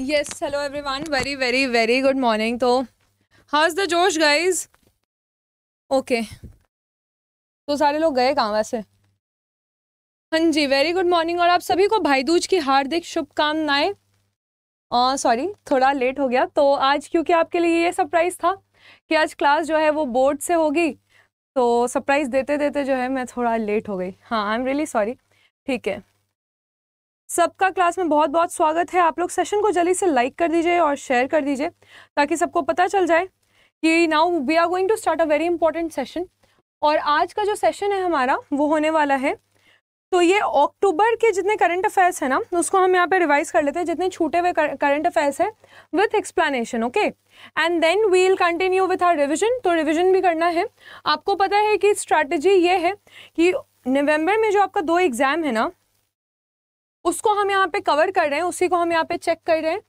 Yes hello everyone very very very good morning तो how is the josh guys okay तो सारे लोग गए कहाँ वैसे हाँ जी वेरी गुड मॉर्निंग और आप सभी को भाई दूज की हार्दिक शुभकामनाएं सॉरी थोड़ा लेट हो गया तो आज क्योंकि आपके लिए ये सरप्राइज़ था कि आज क्लास जो है वो बोर्ड से होगी तो सरप्राइज़ देते देते जो है मैं थोड़ा लेट हो गई हाँ आई एम रियली सॉरी ठीक है सबका क्लास में बहुत बहुत स्वागत है आप लोग सेशन को जल्दी से लाइक कर दीजिए और शेयर कर दीजिए ताकि सबको पता चल जाए कि now we are going to start a very important session और आज का जो सेशन है हमारा वो होने वाला है तो ये अक्टूबर के जितने करंट अफेयर्स हैं ना उसको हम यहाँ पे रिवाइज कर लेते हैं जितने छूटे हुए करंट अफेयर्स हैं with explanation okay and then we will continue with our revision तो रिविजन भी करना है आपको पता है कि स्ट्रैटेजी ये है कि नवंबर में जो आपका दो एग्ज़ाम है ना उसको हम यहाँ पे कवर कर रहे हैं उसी को हम यहाँ पे चेक कर रहे हैं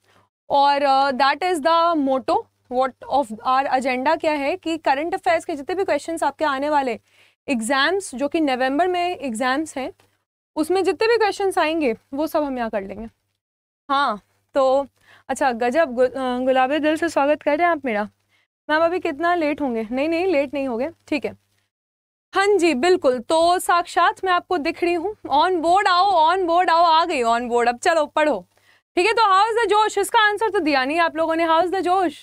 और that is the motto what of our agenda क्या है कि करंट अफेयर्स के जितने भी क्वेश्चन आपके आने वाले एग्जाम्स जो कि नवंबर में एग्जाम्स हैं उसमें जितने भी क्वेश्चन आएंगे वो सब हम यहाँ कर लेंगे हाँ तो अच्छा गजब गु, गुलाबी दिल से स्वागत कर रहे हैं आप मेरा मैम अभी कितना लेट होंगे नहीं नहीं लेट नहीं होंगे ठीक है हाँ जी बिल्कुल तो साक्षात मैं आपको दिख रही हूँ ऑन बोर्ड आओ ऑन बोर्ड आओ आ गई ऑन बोर्ड अब चलो पढ़ो ठीक है तो हाउ इज़ द जोश इसका आंसर तो दिया नहीं आप लोगों ने हाउ इज़ द जोश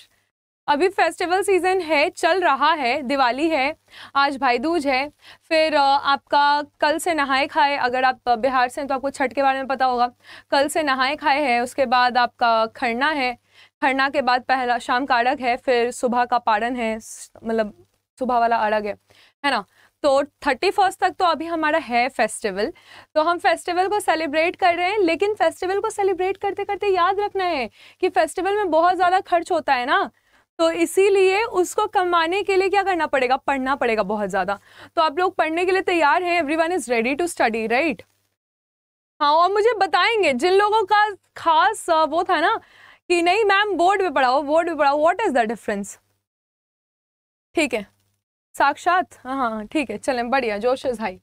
अभी फेस्टिवल सीजन है चल रहा है दिवाली है आज भाई दूज है फिर आपका कल से नहाए खाए अगर आप बिहार से हैं तो आपको छठ के बारे में पता होगा कल से नहाए खाए हैं उसके बाद आपका खरना है खरना के बाद पहला शाम का अर्घ है फिर सुबह का पारण है मतलब सुबह वाला अर्घ है है ना तो थर्टी फर्स्ट तक तो अभी हमारा है फेस्टिवल तो हम फेस्टिवल को सेलिब्रेट कर रहे हैं लेकिन फेस्टिवल को सेलिब्रेट करते करते याद रखना है कि फेस्टिवल में बहुत ज़्यादा खर्च होता है ना तो इसीलिए उसको कमाने के लिए क्या करना पड़ेगा पढ़ना पड़ेगा बहुत ज़्यादा तो आप लोग पढ़ने के लिए तैयार हैं everyone is ready to study right हाँ और मुझे बताएंगे जिन लोगों का खास वो था ना कि नहीं मैम बोर्ड में पढ़ाओ बोर्ड में पढ़ाओ व्हाट इज़ द डिफरेंस ठीक है साक्षात हाँ ठीक है चलें बढ़िया जोश इज हाई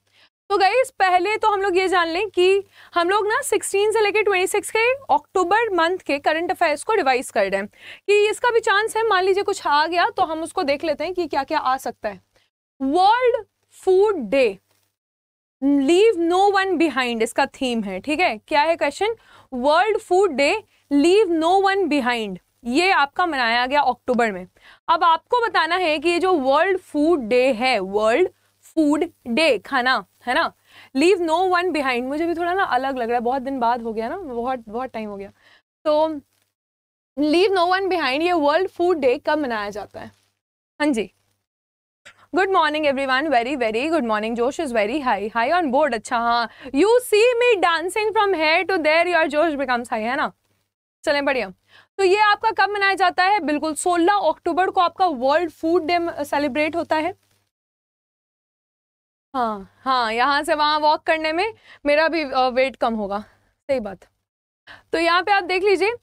तो गई पहले तो हम लोग ये जान लें कि हम लोग ना 16 से लेकर 26 के अक्टूबर मंथ के करंट अफेयर्स को रिवाइज कर रहे हैं कि इसका भी चांस है मान लीजिए कुछ आ गया तो हम उसको देख लेते हैं कि क्या क्या आ सकता है World Food Day leave no one behind इसका थीम है ठीक है क्या है question World Food Day leave no one behind ये आपका मनाया गया अक्टूबर में अब आपको बताना है कि ये जो वर्ल्ड फूड डे है वर्ल्ड फूड डे खाना है ना लीव नो वन बिहाइंड मुझे भी थोड़ा ना अलग लग रहा है बहुत दिन बाद हो गया ना बहुत बहुत टाइम हो गया तो लीव नो वन बिहाइंड ये वर्ल्ड फूड डे कब मनाया जाता है हाँ जी good morning everyone very very good morning josh is very high high on board अच्छा हाँ you see me dancing from here to there your josh becomes high है ना चलें बढ़िया तो ये आपका कब मनाया जाता है बिल्कुल 16 अक्टूबर को आपका वर्ल्ड फूड डे सेलिब्रेट होता है हाँ हाँ यहाँ से वहाँ वॉक करने में मेरा भी वेट कम होगा सही बात तो यहाँ पे आप देख लीजिए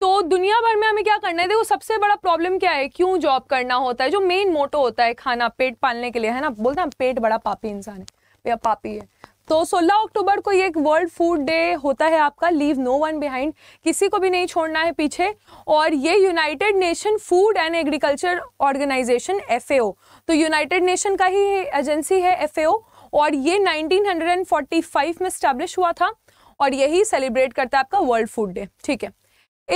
तो दुनिया भर में हमें क्या करना है देखो सबसे बड़ा प्रॉब्लम क्या है क्यों जॉब करना होता है जो मेन मोटो होता है खाना पेट पालने के लिए है ना बोलते हैं पेट बड़ा पापी इंसान है या पापी है तो 16 अक्टूबर को ये एक वर्ल्ड फूड डे होता है आपका लीव नो वन बिहाइंड किसी को भी नहीं छोड़ना है पीछे और ये United Nation food and agriculture organization FAO तो यूनाइटेड नेशन का ही एजेंसी है एफएओ और ये 1945 में स्टैब्लिश हुआ था और यही सेलिब्रेट करता है आपका वर्ल्ड फूड डे ठीक है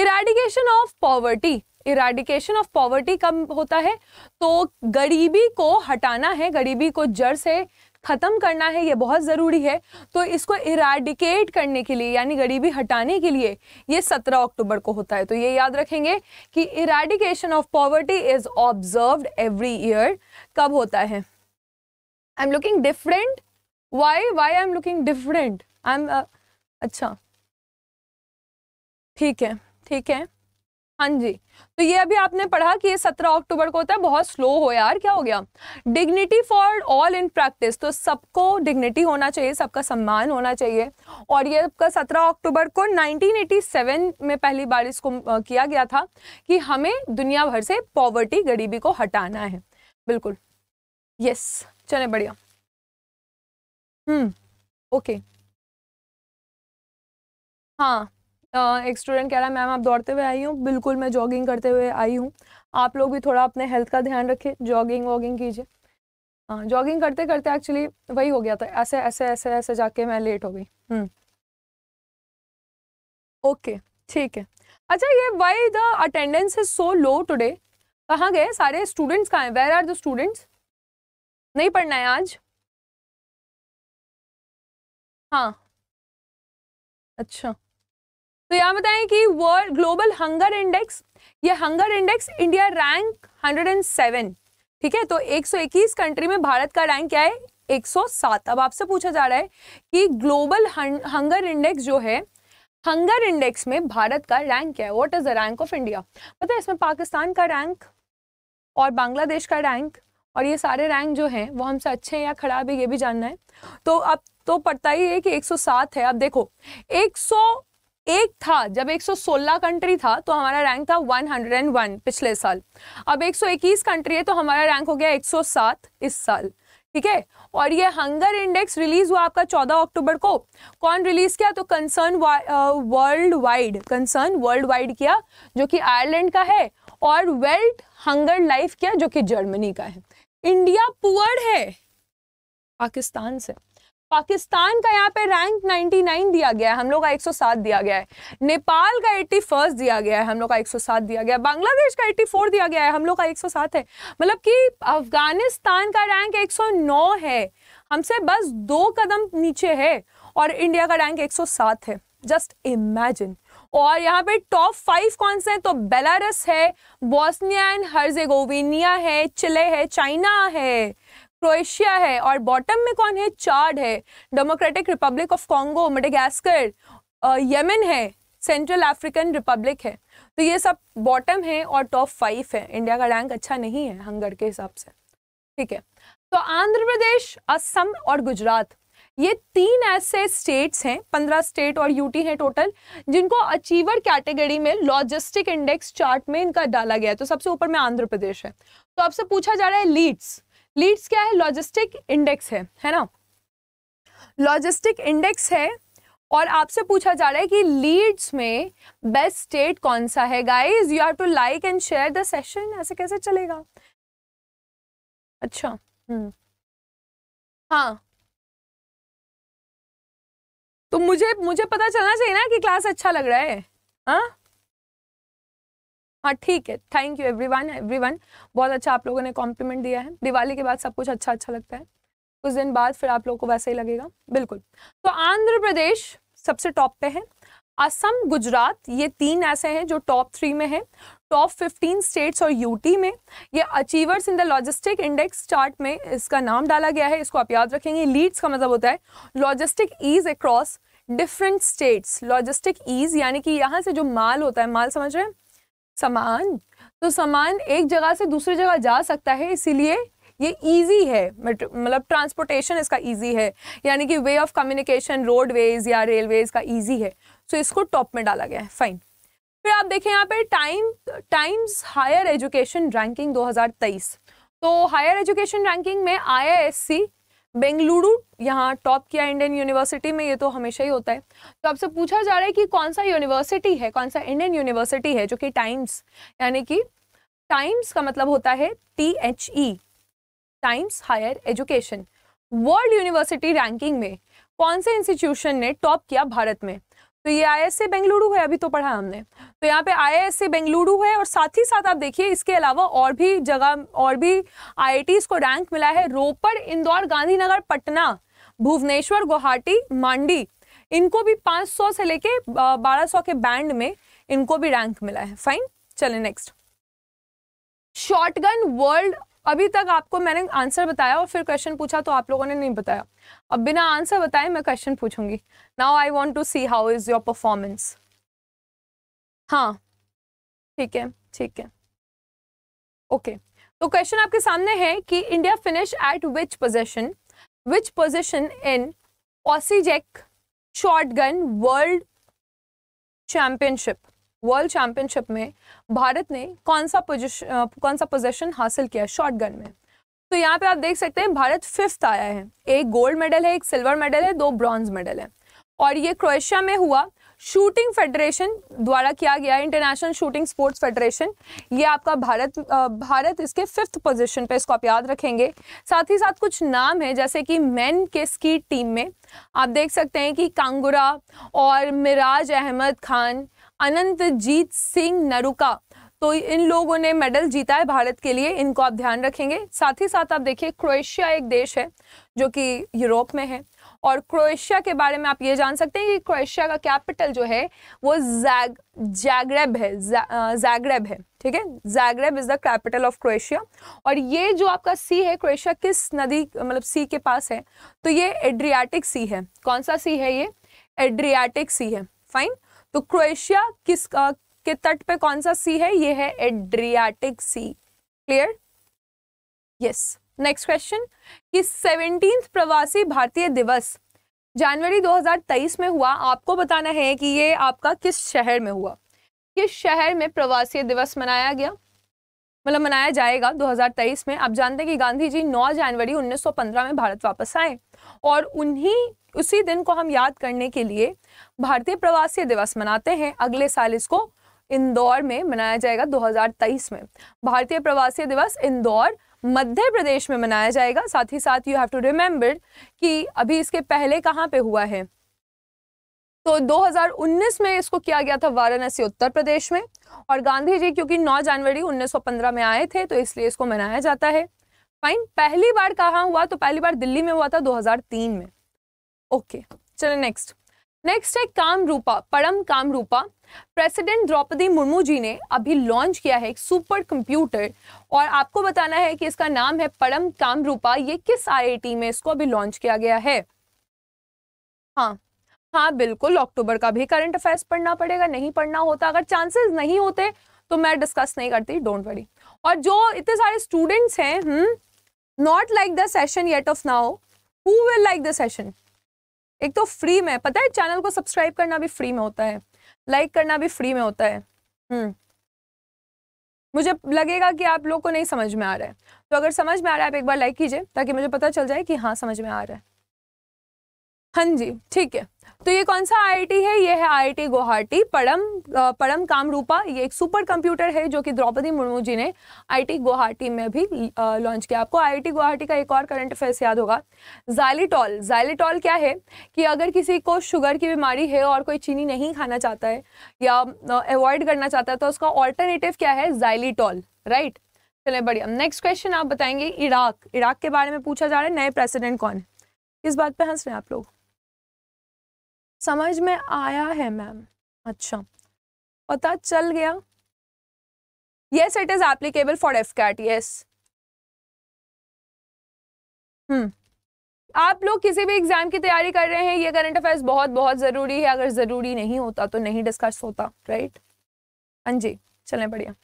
eradication of poverty eradication of poverty कब होता है तो गरीबी को हटाना है गरीबी को जड़ से ख़त्म करना है ये बहुत ज़रूरी है तो इसको इराडिकेट करने के लिए यानी गरीबी हटाने के लिए ये सत्रह अक्टूबर को होता है तो ये याद रखेंगे कि eradication of poverty is observe every year कब होता है I am looking different why why I am looking different I am अच्छा ठीक है ठीक है हाँ जी तो ये अभी आपने पढ़ा कि ये सत्रह अक्टूबर को होता है बहुत स्लो हो यार क्या हो गया dignity for all in practice तो सबको डिग्निटी होना चाहिए सबका सम्मान होना चाहिए और ये आपका सत्रह अक्टूबर को 1987 में पहली बार इसको किया गया था कि हमें दुनिया भर से पॉवर्टी गरीबी को हटाना है बिल्कुल यस चले बढ़िया हम्म ओके हाँ एक स्टूडेंट कह रहा है मैम आप दौड़ते हुए आई हूँ बिल्कुल मैं जॉगिंग करते हुए आई हूँ आप लोग भी थोड़ा अपने हेल्थ का ध्यान रखें जॉगिंग वॉगिंग कीजिए जॉगिंग करते करते एक्चुअली वही हो गया था ऐसे ऐसे ऐसे ऐसे जाके मैं लेट हो गई ओके हम्म। ठीक है अच्छा ये why the attendance is so low today कहाँ गए सारे स्टूडेंट्स कहाँ हैं वेर आर द स्टूडेंट्स नहीं पढ़ना है आज हाँ अच्छा तो यहाँ बताएं कि वर्ल्ड ग्लोबल हंगर इंडेक्स ये हंगर इंडेक्स इंडिया रैंक 107 ठीक है तो 121 कंट्री में भारत का रैंक क्या है 107 अब आपसे पूछा जा रहा है कि ग्लोबल हंगर इंडेक्स जो है हंगर इंडेक्स में भारत का रैंक क्या है what is the rank of India पता है इसमें पाकिस्तान का रैंक और बांग्लादेश का रैंक और ये सारे रैंक जो हैं वो हमसे अच्छे हैं या खराब है ये भी जानना है तो अब तो पड़ता ही है कि 107 है अब देखो एक था जब 116 कंट्री था तो हमारा रैंक था 101 पिछले साल अब 121 कंट्री है तो हमारा रैंक हो गया 107 इस साल ठीक है और ये हंगर इंडेक्स रिलीज हुआ आपका 14 अक्टूबर को कौन रिलीज किया तो Concern Worldwide Concern Worldwide किया जो कि आयरलैंड का है और वेल्ट हंगर लाइफ किया जो कि जर्मनी का है इंडिया पुअर है पाकिस्तान से पाकिस्तान का यहाँ पे रैंक 99 दिया गया है हम लोग का 107 दिया गया है नेपाल का 81 दिया गया है हम लोग का 107 दिया गया है बांग्लादेश का 84 दिया गया है हम लोग का 107 है मतलब कि अफगानिस्तान का रैंक 109 है हमसे बस दो कदम नीचे है और इंडिया का रैंक 107 है जस्ट इमेजिन और यहाँ पे टॉप फाइव कौन से हैं तो बेलारस है बॉस्निया एंड हर्जेगोविनिया है चिले है चाइना है क्रोएशिया है और बॉटम में कौन है चार्ड है Democratic Republic of Congo Madagascar Yemen है सेंट्रल अफ्रीकन रिपब्लिक है तो ये सब बॉटम है और टॉप फाइव है इंडिया का रैंक अच्छा नहीं है हंगर के हिसाब से ठीक है तो आंध्र प्रदेश असम और गुजरात ये तीन ऐसे स्टेट्स हैं पंद्रह स्टेट और यूटी हैं टोटल जिनको अचीवर कैटेगरी में लॉजिस्टिक इंडेक्स चार्ट में इनका डाला गया है तो सबसे ऊपर में आंध्र प्रदेश है तो आपसे पूछा जा रहा है लीड्स लीड्स क्या है लॉजिस्टिक इंडेक्स है है ना लॉजिस्टिक इंडेक्स है और आपसे पूछा जा रहा है कि लीड्स में बेस्ट स्टेट कौन सा है guys you have to like and share the session ऐसे कैसे चलेगा अच्छा हम्म हाँ तो मुझे मुझे पता चलना चाहिए ना कि क्लास अच्छा लग रहा है हाँ हाँ ठीक है thank you everyone everyone बहुत अच्छा आप लोगों ने कॉम्प्लीमेंट दिया है दिवाली के बाद सब कुछ अच्छा अच्छा लगता है कुछ दिन बाद फिर आप लोगों को वैसे ही लगेगा बिल्कुल तो आंध्र प्रदेश सबसे टॉप पे है असम गुजरात ये तीन ऐसे हैं जो टॉप थ्री में है टॉप फिफ्टीन स्टेट्स और यूटी में ये achievers in the logistic index chart में इसका नाम डाला गया है इसको आप याद रखेंगे लीड्स का मतलब होता है logistic ease across different states logistic ease यानी कि यहाँ से जो माल होता है माल समझ रहे हैं समान तो सामान एक जगह से दूसरी जगह जा सकता है इसीलिए ये इजी है मतलब ट्रांसपोर्टेशन इसका इजी है यानी कि वे ऑफ कम्युनिकेशन रोडवेज या रेलवेज का इजी है सो so, इसको टॉप में डाला गया है फाइन फिर आप देखें यहाँ पे time Times Higher Education ranking 2023 तो हायर एजुकेशन रैंकिंग में आई बेंगलुरु यहाँ टॉप किया इंडियन यूनिवर्सिटी में ये तो हमेशा ही होता है तो आपसे पूछा जा रहा है कि कौन सा यूनिवर्सिटी है कौन सा इंडियन यूनिवर्सिटी है जो कि टाइम्स यानी कि टाइम्स का मतलब होता है T H E Times Higher Education world university ranking में कौन से इंस्टीट्यूशन ने टॉप किया भारत में तो ये आई एस बेंगलुरु है अभी तो पढ़ा हमने तो यहाँ पे आई एस बेंगलुरु है और साथ ही साथ आप देखिए इसके अलावा और भी जगह और भी आई को रैंक मिला है रोपड़ इंदौर गांधीनगर पटना भुवनेश्वर गुवाहाटी मांडी इनको भी 500 से लेके 1200 के बैंड में इनको भी रैंक मिला है फाइन चले नेक्स्ट शॉर्टगन वर्ल्ड अभी तक आपको मैंने आंसर बताया और फिर क्वेश्चन पूछा तो आप लोगों ने नहीं बताया अब बिना आंसर बताए मैं क्वेश्चन पूछूंगी now I want to see how is your performance हाँ ठीक है ठीक है ओके तो क्वेश्चन आपके सामने है कि India finish at which position which position in Osijek gun world championship world championship में भारत ने कौन सा पोजिशन कौन सा पोजिशन हासिल किया शॉर्ट गन में तो यहाँ पे आप देख सकते हैं भारत फिफ्थ आया है एक गोल्ड मेडल है एक सिल्वर मेडल है दो ब्रॉन्ज मेडल है और ये क्रोएशिया में हुआ शूटिंग फेडरेशन द्वारा किया गया इंटरनेशनल शूटिंग स्पोर्ट्स फेडरेशन ये आपका भारत भारत इसके फिफ्थ पोजीशन पे इसको आप याद रखेंगे साथ ही साथ कुछ नाम है जैसे कि मेन के स्की टीम में आप देख सकते हैं कि कांगुरा और मिराज अहमद खान अनंत जीत सिंह नरुका तो इन लोगों ने मेडल जीता है भारत के लिए इनको आप ध्यान रखेंगे साथ ही साथ आप देखिए क्रोएशिया एक देश है जो कि यूरोप में है और क्रोएशिया के बारे में आप ये जान सकते हैं कि क्रोएशिया का कैपिटल जो है वो जैग जैगरेब है जैगरेब है ठीक है Zagreb is the capital of Croatia और ये जो आपका सी है क्रोएशिया किस नदी मतलब सी के पास है तो ये एड्रियाटिक सी है कौन सा सी है ये एड्रियाटिक सी है फाइन तो क्रोएशिया किस आ, के तट पे कौन सा सी है ये है Adriatic sea clear yes next question कि सेवनटीन प्रवासी भारतीय दिवस जनवरी 2023 में हुआ आपको बताना है कि ये आपका किस शहर में हुआ किस शहर में प्रवासी दिवस मनाया गया मतलब मनाया जाएगा 2023 में आप जानते हैं कि गांधी जी 9 जनवरी 1915 में भारत वापस आए और उन्हीं उसी दिन को हम याद करने के लिए भारतीय प्रवासी दिवस मनाते हैं अगले साल इसको इंदौर में मनाया जाएगा 2023 में भारतीय प्रवासी दिवस इंदौर मध्य प्रदेश में मनाया जाएगा साथ ही साथ यू हैव टू रिमेम्बर कि अभी इसके पहले कहाँ पे हुआ है तो 2019 में इसको किया गया था वाराणसी उत्तर प्रदेश में और गांधी जी क्योंकि 9 जनवरी 1915 में आए थे तो इसलिए इसको मनाया जाता है फाइन पहली बार कहाँ हुआ तो पहली बार दिल्ली में हुआ था 2003 में ओके चलो नेक्स्ट नेक्स्ट है काम रूपा परम काम रूपा प्रेसिडेंट द्रौपदी मुर्मू जी ने अभी लॉन्च किया है एक सुपर कंप्यूटर और आपको बताना है कि इसका नाम है परम काम रूपा ये किस आई में इसको अभी लॉन्च किया गया है हाँ हाँ बिल्कुल अक्टूबर का भी करंट अफेयर्स पढ़ना पड़ेगा नहीं पढ़ना होता अगर चांसेस नहीं होते तो मैं डिस्कस नहीं करती डोंट वरी और जो इतने सारे स्टूडेंट्स हैं not like the session yet of now who will like the session एक तो फ्री में पता है चैनल को सब्सक्राइब करना भी फ्री में होता है लाइक करना भी फ्री में होता है हम्म मुझे लगेगा कि आप लोग को नहीं समझ में आ रहा है तो अगर समझ में आ रहा है आप एक बार लाइक कीजिए ताकि मुझे पता चल जाए कि हाँ समझ में आ रहा है हाँ जी ठीक है तो ये कौन सा आईआईटी है ये है आईआईटी गुवाहाटी पड़म पड़म कामरूपा ये एक सुपर कंप्यूटर है जो कि द्रौपदी मुर्मू जी ने आईआईटी गुवाहाटी में भी लॉन्च किया आपको आईआईटी गुवाहाटी का एक और करंट अफेयर्स याद होगा जाइलिटॉल जाइलिटॉल क्या है कि अगर किसी को शुगर की बीमारी है और कोई चीनी नहीं खाना चाहता है या अवॉइड करना चाहता है तो उसका ऑल्टरनेटिव क्या है जाइलिटॉल राइट चले बढ़िया नेक्स्ट क्वेश्चन आप बताएंगे इराक इराक के बारे में पूछा जा रहा है नए प्रेसिडेंट कौन है इस बात पर हंस रहे हैं आप लोग समझ में आया है मैम अच्छा पता चल गया yes it is applicable for F CAT yes hmm आप लोग किसी भी एग्जाम की तैयारी कर रहे हैं ये करंट अफेयर्स बहुत बहुत ज़रूरी है अगर ज़रूरी नहीं होता तो नहीं डिस्कस होता राइट हाँ जी चलें बढ़िया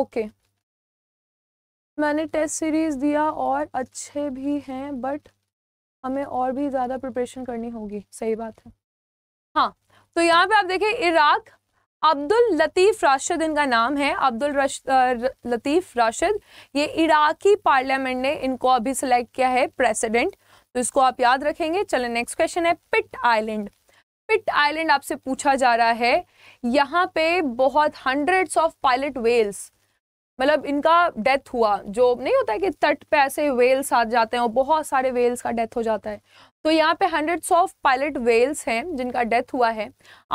ओके मैंने टेस्ट सीरीज़ दिया और अच्छे भी हैं बट हमें और भी ज़्यादा प्रिपरेशन करनी होगी सही बात है हाँ तो यहाँ पे आप देखें इराक अब्दुल लतीफ़ राशिद इनका नाम है अब्दुल लतीफ़ राशिद ये इराकी पार्लियामेंट ने इनको अभी सिलेक्ट किया है प्रेसिडेंट तो इसको आप याद रखेंगे चलो नेक्स्ट क्वेश्चन है पिट आइलैंड पिट आइलैंड आपसे पूछा जा रहा है यहाँ पे बहुत हंड्रेड्स ऑफ पायलट वेल्स मतलब इनका डेथ हुआ जो नहीं होता है कि तट पे ऐसे वेल्स आ जाते हैं और बहुत सारे वेल्स का डेथ हो जाता है तो यहाँ पे हंड्रेड्स ऑफ पायलट वेल्स हैं जिनका डेथ हुआ है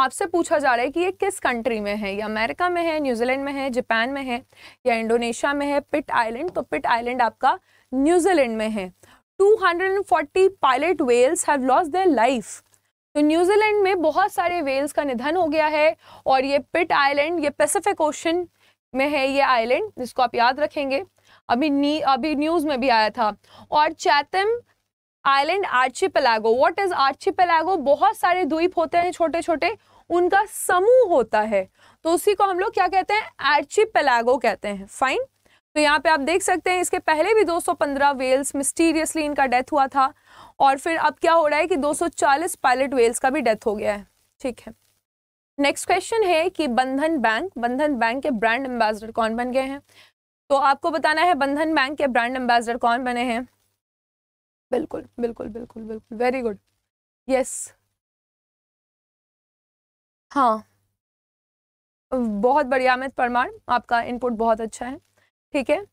आपसे पूछा जा रहा है कि ये किस कंट्री में है ये अमेरिका में है न्यूजीलैंड में है जापान में है या इंडोनेशिया में है पिट आइलैंड तो पिट आइलैंड आपका न्यूजीलैंड में है 240 pilot whales have loss their life तो न्यूजीलैंड में बहुत सारे वेल्स का निधन हो गया है और ये पिट आइलैंड ये पैसिफिक ओशन में है ये आइलैंड जिसको आप याद रखेंगे अभी नी अभी न्यूज़ में भी आया था और Chatham Island archipelago what is archipelago बहुत सारे द्वीप होते हैं छोटे छोटे उनका समूह होता है तो उसी को हम लोग क्या कहते हैं आर्ची पलागो कहते हैं फाइन तो यहाँ पे आप देख सकते हैं इसके पहले भी 215 वेल्स मिस्टीरियसली इनका डेथ हुआ था और फिर अब क्या हो रहा है कि 240 पायलट वेल्स का भी डेथ हो गया है ठीक है नेक्स्ट क्वेश्चन है कि बंधन बैंक बंधन बैंक के ब्रांड एम्बेसडर कौन बन गए हैं तो आपको बताना है बंधन बैंक के ब्रांड एम्बेसडर कौन बने हैं बिल्कुल बिल्कुल बिल्कुल बिल्कुल वेरी गुड यस हाँ बहुत बढ़िया अमित परमार आपका इनपुट बहुत अच्छा है ठीक है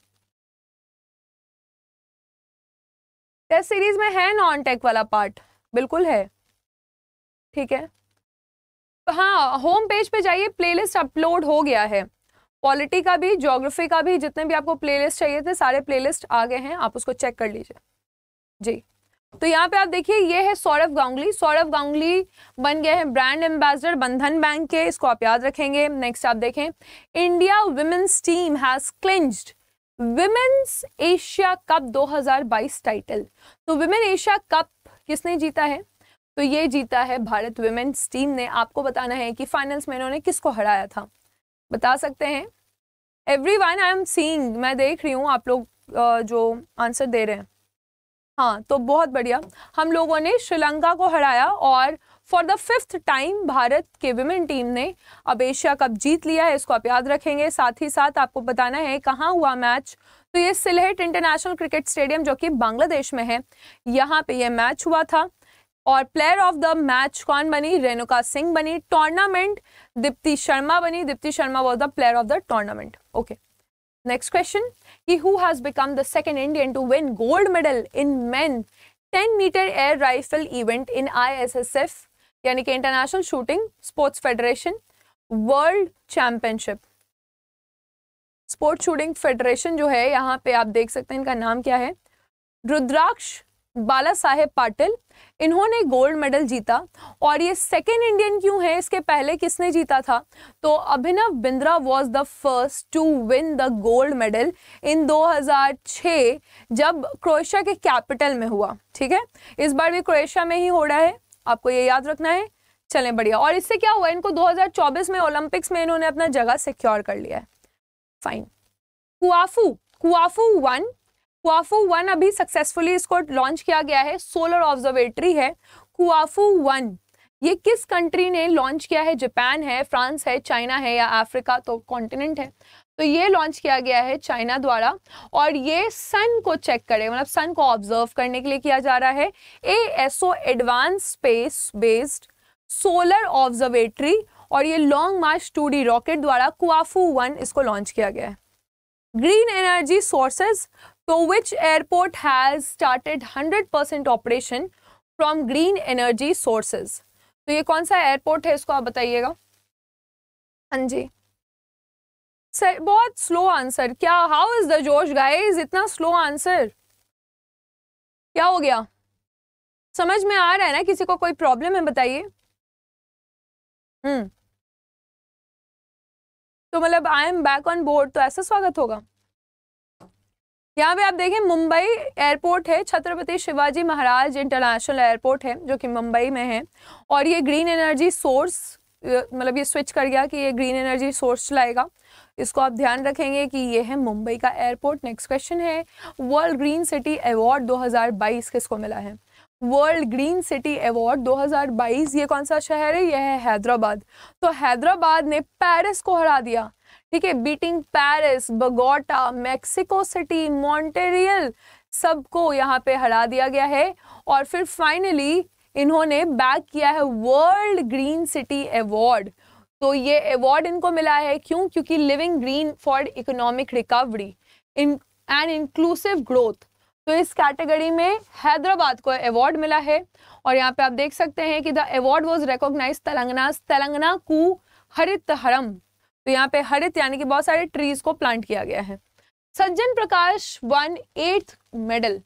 टेस्ट सीरीज में है नॉन टेक वाला पार्ट बिल्कुल है ठीक है हाँ होम पेज पे जाइए प्लेलिस्ट अपलोड हो गया है पॉलिटी का भी ज्योग्राफी का भी जितने भी आपको प्लेलिस्ट चाहिए थे सारे प्लेलिस्ट आ गए हैं आप उसको चेक कर लीजिए जी तो यहाँ पे आप देखिए ये है सौरभ गांगुली सौरभ गांगुली बन गए हैं ब्रांड एम्बेसडर बंधन बैंक के इसको आप याद रखेंगे नेक्स्ट आप देखें India women's team has clinched women's Asia Cup 2022 title तो वुमेन एशिया कप किसने जीता है तो ये जीता है भारत वुमेन्स टीम ने आपको बताना है कि फाइनल्स में इन्होंने किसको हराया था बता सकते हैं everyone I am seeing मैं देख रही हूँ आप लोग जो आंसर दे रहे हैं हाँ तो बहुत बढ़िया हम लोगों ने श्रीलंका को हराया और फॉर द फिफ्थ टाइम भारत के विमेन टीम ने अब एशिया कप जीत लिया है इसको आप याद रखेंगे साथ ही साथ आपको बताना है कहाँ हुआ मैच तो ये सिलहेट इंटरनेशनल क्रिकेट स्टेडियम जो कि बांग्लादेश में है यहाँ पे ये मैच हुआ था और प्लेयर ऑफ द मैच कौन बनी रेणुका सिंह बनी टूर्नामेंट दीप्ति शर्मा बनी Deepti Sharma was the player of the tournament okay next question कि who has become the second Indian to win gold medal in men 10 metre air rifle event in ISSF यानी कि international shooting sports federation world championship sports shooting federation जो है यहाँ पे आप देख सकते हैं इनका नाम क्या है रुद्राक्ष बाला साहेब पाटिल इन्होंने गोल्ड मेडल जीता और ये सेकेंड इंडियन क्यों है इसके पहले किसने जीता था तो Abhinav Bindra was the first to win the gold medal in 2006 जब क्रोएशिया के कैपिटल में हुआ ठीक है इस बार भी क्रोएशिया में ही हो रहा है आपको ये याद रखना है चलें बढ़िया और इससे क्या हुआ इनको 2024 में ओलंपिक्स में इन्होंने अपना जगह सिक्योर कर लिया है fine Kuafu Kuafu one Kuafu one अभी सक्सेसफुली इसको लॉन्च किया गया है सोलर ऑब्जर्वेटरी है कुआफू वन ये किस कंट्री ने लॉन्च किया है जापान है फ्रांस है चाइना है या अफ्रीका तो कॉन्टिनेंट है तो ये लॉन्च किया गया है चाइना द्वारा और ये सन को चेक करे मतलब सन को ऑब्जर्व करने के लिए किया जा रहा है A S O advance space based solar observatory और ये Long March two D rocket द्वारा कुआफू वन इसको लॉन्च किया गया है green energy sources which airport has started hundred 100% operation from green energy sources तो ये कौन सा एयरपोर्ट है इसको आप बताइएगा हाँ जी सर बहुत स्लो आंसर क्या हाउ इज द जोश गाइज इतना स्लो आंसर क्या हो गया समझ में आ रहा है ना किसी को कोई प्रॉब्लम है बताइए हम्म तो मतलब I am back on board तो ऐसा स्वागत होगा यहाँ पे आप देखें मुंबई एयरपोर्ट है छत्रपति शिवाजी महाराज इंटरनेशनल एयरपोर्ट है जो कि मुंबई में है और ये ग्रीन एनर्जी सोर्स मतलब ये स्विच कर गया कि ये ग्रीन एनर्जी सोर्स चलाएगा इसको आप ध्यान रखेंगे कि ये है मुंबई का एयरपोर्ट नेक्स्ट क्वेश्चन है वर्ल्ड ग्रीन सिटी अवार्ड 2022 किसको मिला है वर्ल्ड ग्रीन सिटी अवार्ड 2022 ये कौन सा शहर है यह है हैदराबाद तो हैदराबाद ने पेरिस को हरा दिया ठीक है beating Paris Bogota Mexico City Montreal सबको यहाँ पे हरा दिया गया है और फिर फाइनली इन्होंने बैक किया है वर्ल्ड ग्रीन सिटी अवार्ड तो ये अवार्ड इनको मिला है क्यों क्योंकि living green for economic recovery in and inclusive growth तो इस कैटेगरी में हैदराबाद को अवार्ड मिला है और यहाँ पे आप देख सकते हैं कि the award was recognize Telangana Telangana कू हरित हरम तो यहाँ पे हरित यानी कि बहुत सारे ट्रीज को प्लांट किया गया है Sajjan Prakash one eight medal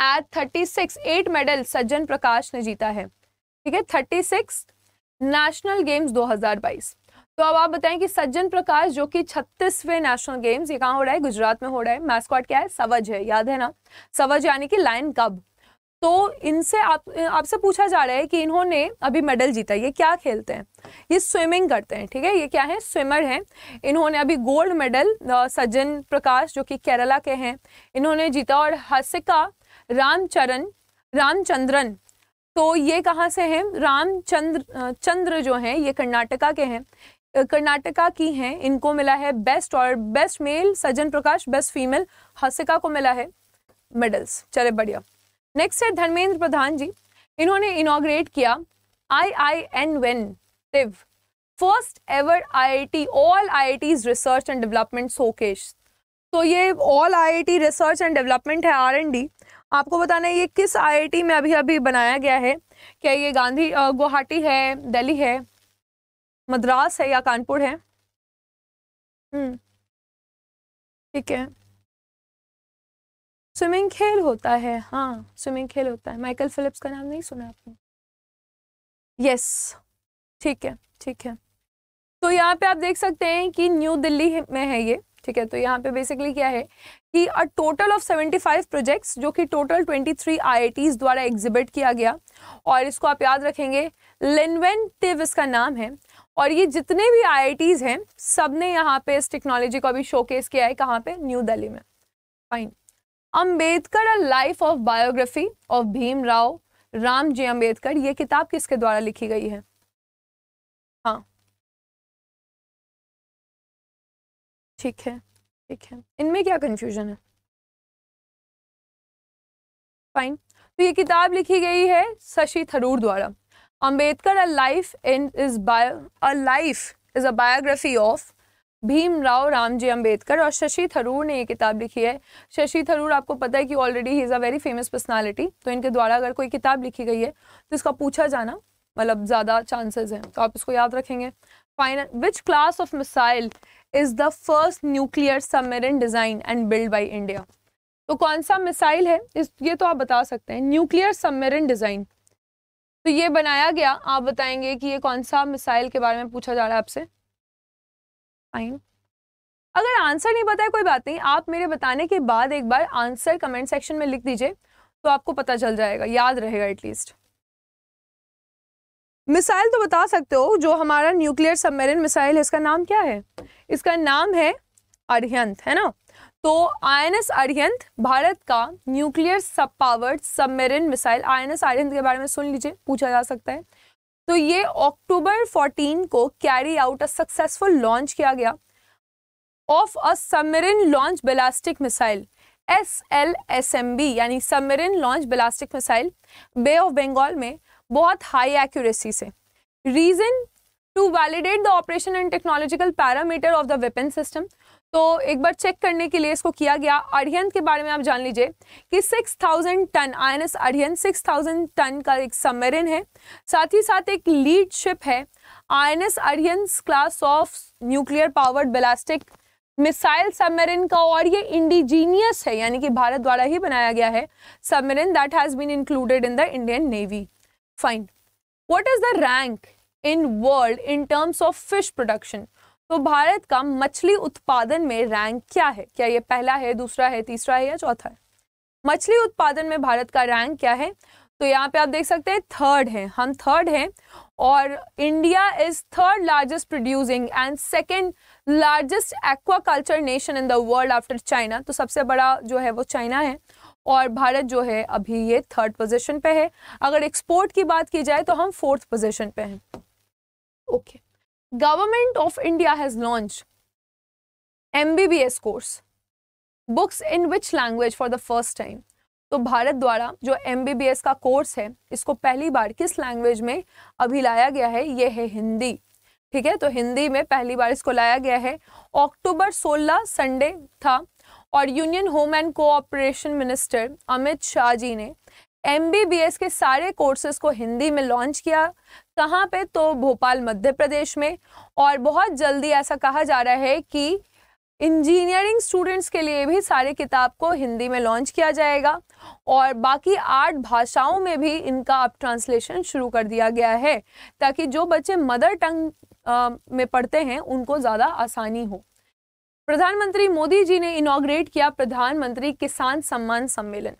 at thirty six eight medal Sajjan Prakash ने जीता है ठीक है थर्टी सिक्स नेशनल गेम्स 2022 तो अब आप बताएं कि सज्जन प्रकाश जो कि छत्तीसवें नेशनल गेम्स ये कहाँ हो रहा है गुजरात में हो रहा है मैस्कॉट क्या है सवज है याद है ना सवज यानी कि लाइन कब तो इनसे आप आपसे पूछा जा रहा है कि इन्होंने अभी मेडल जीता ये क्या खेलते हैं ये स्विमिंग करते हैं ठीक है ये क्या है स्विमर हैं इन्होंने अभी गोल्ड मेडल सज्जन प्रकाश जो कि केरला के हैं इन्होंने जीता और हसिका रामचरण रामचंद्रन तो ये कहाँ से हैं रामचंद्र चंद्र जो हैं ये कर्नाटका के हैं कर्नाटका की हैं इनको मिला है बेस्ट और बेस्ट मेल सज्जन प्रकाश बेस्ट फीमेल हसिका को मिला है मेडल्स चले बढ़िया नेक्स्ट है धर्मेंद्र प्रधान जी इन्होंने इनाग्रेट किया आई आई एन वेन टिव first ever tea all tea research and development सोकेश तो ये all tea research and development है आर एंड डी आपको बताना है ये किस टी में अभी अभी बनाया गया है क्या ये गांधी गुवाहाटी है दिल्ली है मद्रास है या कानपुर है हम्म, ठीक है स्विमिंग खेल होता है हाँ, हाँ स्विमिंग खेल होता है माइकल फिलिप्स का नाम नहीं सुना आपने यस ठीक है ठीक है तो यहाँ पे आप देख सकते हैं कि न्यू दिल्ली में है ये ठीक है तो यहाँ पे बेसिकली क्या है कि अ टोटल ऑफ 75 प्रोजेक्ट्स जो कि टोटल 23 आईआईटीज द्वारा एग्जिबिट किया गया और इसको आप याद रखेंगे लिनवेंटिव इसका नाम है और ये जितने भी आई हैं सब ने यहाँ पे इस टेक्नोलॉजी को अभी शोकेस किया है कहाँ पे न्यू दिल्ली में fine Ambedkar a life of biography of Bhim Rao Ramji Ambedkar ये किताब किसके द्वारा लिखी गई है हाँ ठीक है ठीक है इनमें क्या कंफ्यूजन है फाइन तो ये किताब लिखी गई है शशि थरूर द्वारा Ambedkar a life in is bio a life is a biography of Bhimrao Ramji Ambedkar और शशि थरूर ने ये किताब लिखी है शशि थरूर आपको पता है कि ऑलरेडी ही is a very famous personality तो इनके द्वारा अगर कोई किताब लिखी गई है तो इसका पूछा जाना मतलब ज़्यादा चांसेस हैं तो आप इसको याद रखेंगे final which class of missile is the first nuclear submarine design and build by India तो कौन सा मिसाइल है इस ये तो आप बता सकते हैं न्यूक्लियर सबमरीन डिज़ाइन तो ये बनाया गया आप बताएंगे कि ये कौन सा मिसाइल के बारे में पूछा जा रहा है आपसे फाइन अगर आंसर नहीं पता है कोई बात नहीं आप मेरे बताने के बाद एक बार आंसर कमेंट सेक्शन में लिख दीजिए तो आपको पता चल जाएगा याद रहेगा एटलीस्ट मिसाइल तो बता सकते हो जो हमारा न्यूक्लियर सबमरीन मिसाइल है इसका नाम क्या है इसका नाम है अरिहंत है ना तो आईएनएस अरिहंत भारत का nuclear sub powered submarine missile INS Arihant के बारे में सुन लीजिए पूछा जा सकता है तो ये अक्टूबर 14 को carry out a successful launch किया गया of a submarine launch ballistic missile S L S M B यानी submarine launch ballistic missile bay of Bengal में बहुत हाई एक्यूरेसी से reason to validate the operation and technological parameter of the weapon system तो एक बार check करने के लिए इसको किया गया अड़ियन के बारे में आप जान लीजिए कि 6000 टन आई एन एस अड़ियन सिक्स टन का एक सबमरीन है साथ ही साथ एक लीड शिप है I N S class of nuclear powered ballistic missile submarine का और ये इंडिजीनियस है यानी कि भारत द्वारा ही बनाया गया है submarine that has been included in the Indian navy fine what is the rank in world in terms of fish production तो भारत का मछली उत्पादन में रैंक क्या है क्या ये पहला है दूसरा है तीसरा है या चौथा है मछली उत्पादन में भारत का रैंक क्या है तो यहाँ पे आप देख सकते हैं थर्ड है हम थर्ड हैं और India is third largest producing and second largest aquaculture nation in the world after China तो सबसे बड़ा जो है वो चाइना है और भारत जो है अभी ये थर्ड पोजीशन पे है अगर एक्सपोर्ट की बात की जाए तो हम फोर्थ पोजीशन पे हैं okay okay. Has launch M B B S course books in which language for the first time तो भारत द्वारा जो एम का कोर्स है इसको पहली बार किस लैंग्वेज में अभी लाया गया है ये है हिंदी ठीक है तो हिंदी में पहली बार इसको लाया गया है अक्टूबर 16 संडे था और union home and cooperation minister Amit Shah ji ने एम के सारे कोर्सेज को हिंदी में लॉन्च किया कहाँ पे तो भोपाल मध्य प्रदेश में और बहुत जल्दी ऐसा कहा जा रहा है कि इंजीनियरिंग स्टूडेंट्स के लिए भी सारे किताब को हिंदी में लॉन्च किया जाएगा और बाकी आठ भाषाओं में भी इनका अब ट्रांसलेशन शुरू कर दिया गया है ताकि जो बच्चे मदर टंग में पढ़ते हैं उनको ज़्यादा आसानी हो प्रधानमंत्री मोदी जी ने इनाग्रेट किया प्रधानमंत्री किसान सम्मान सम्मेलन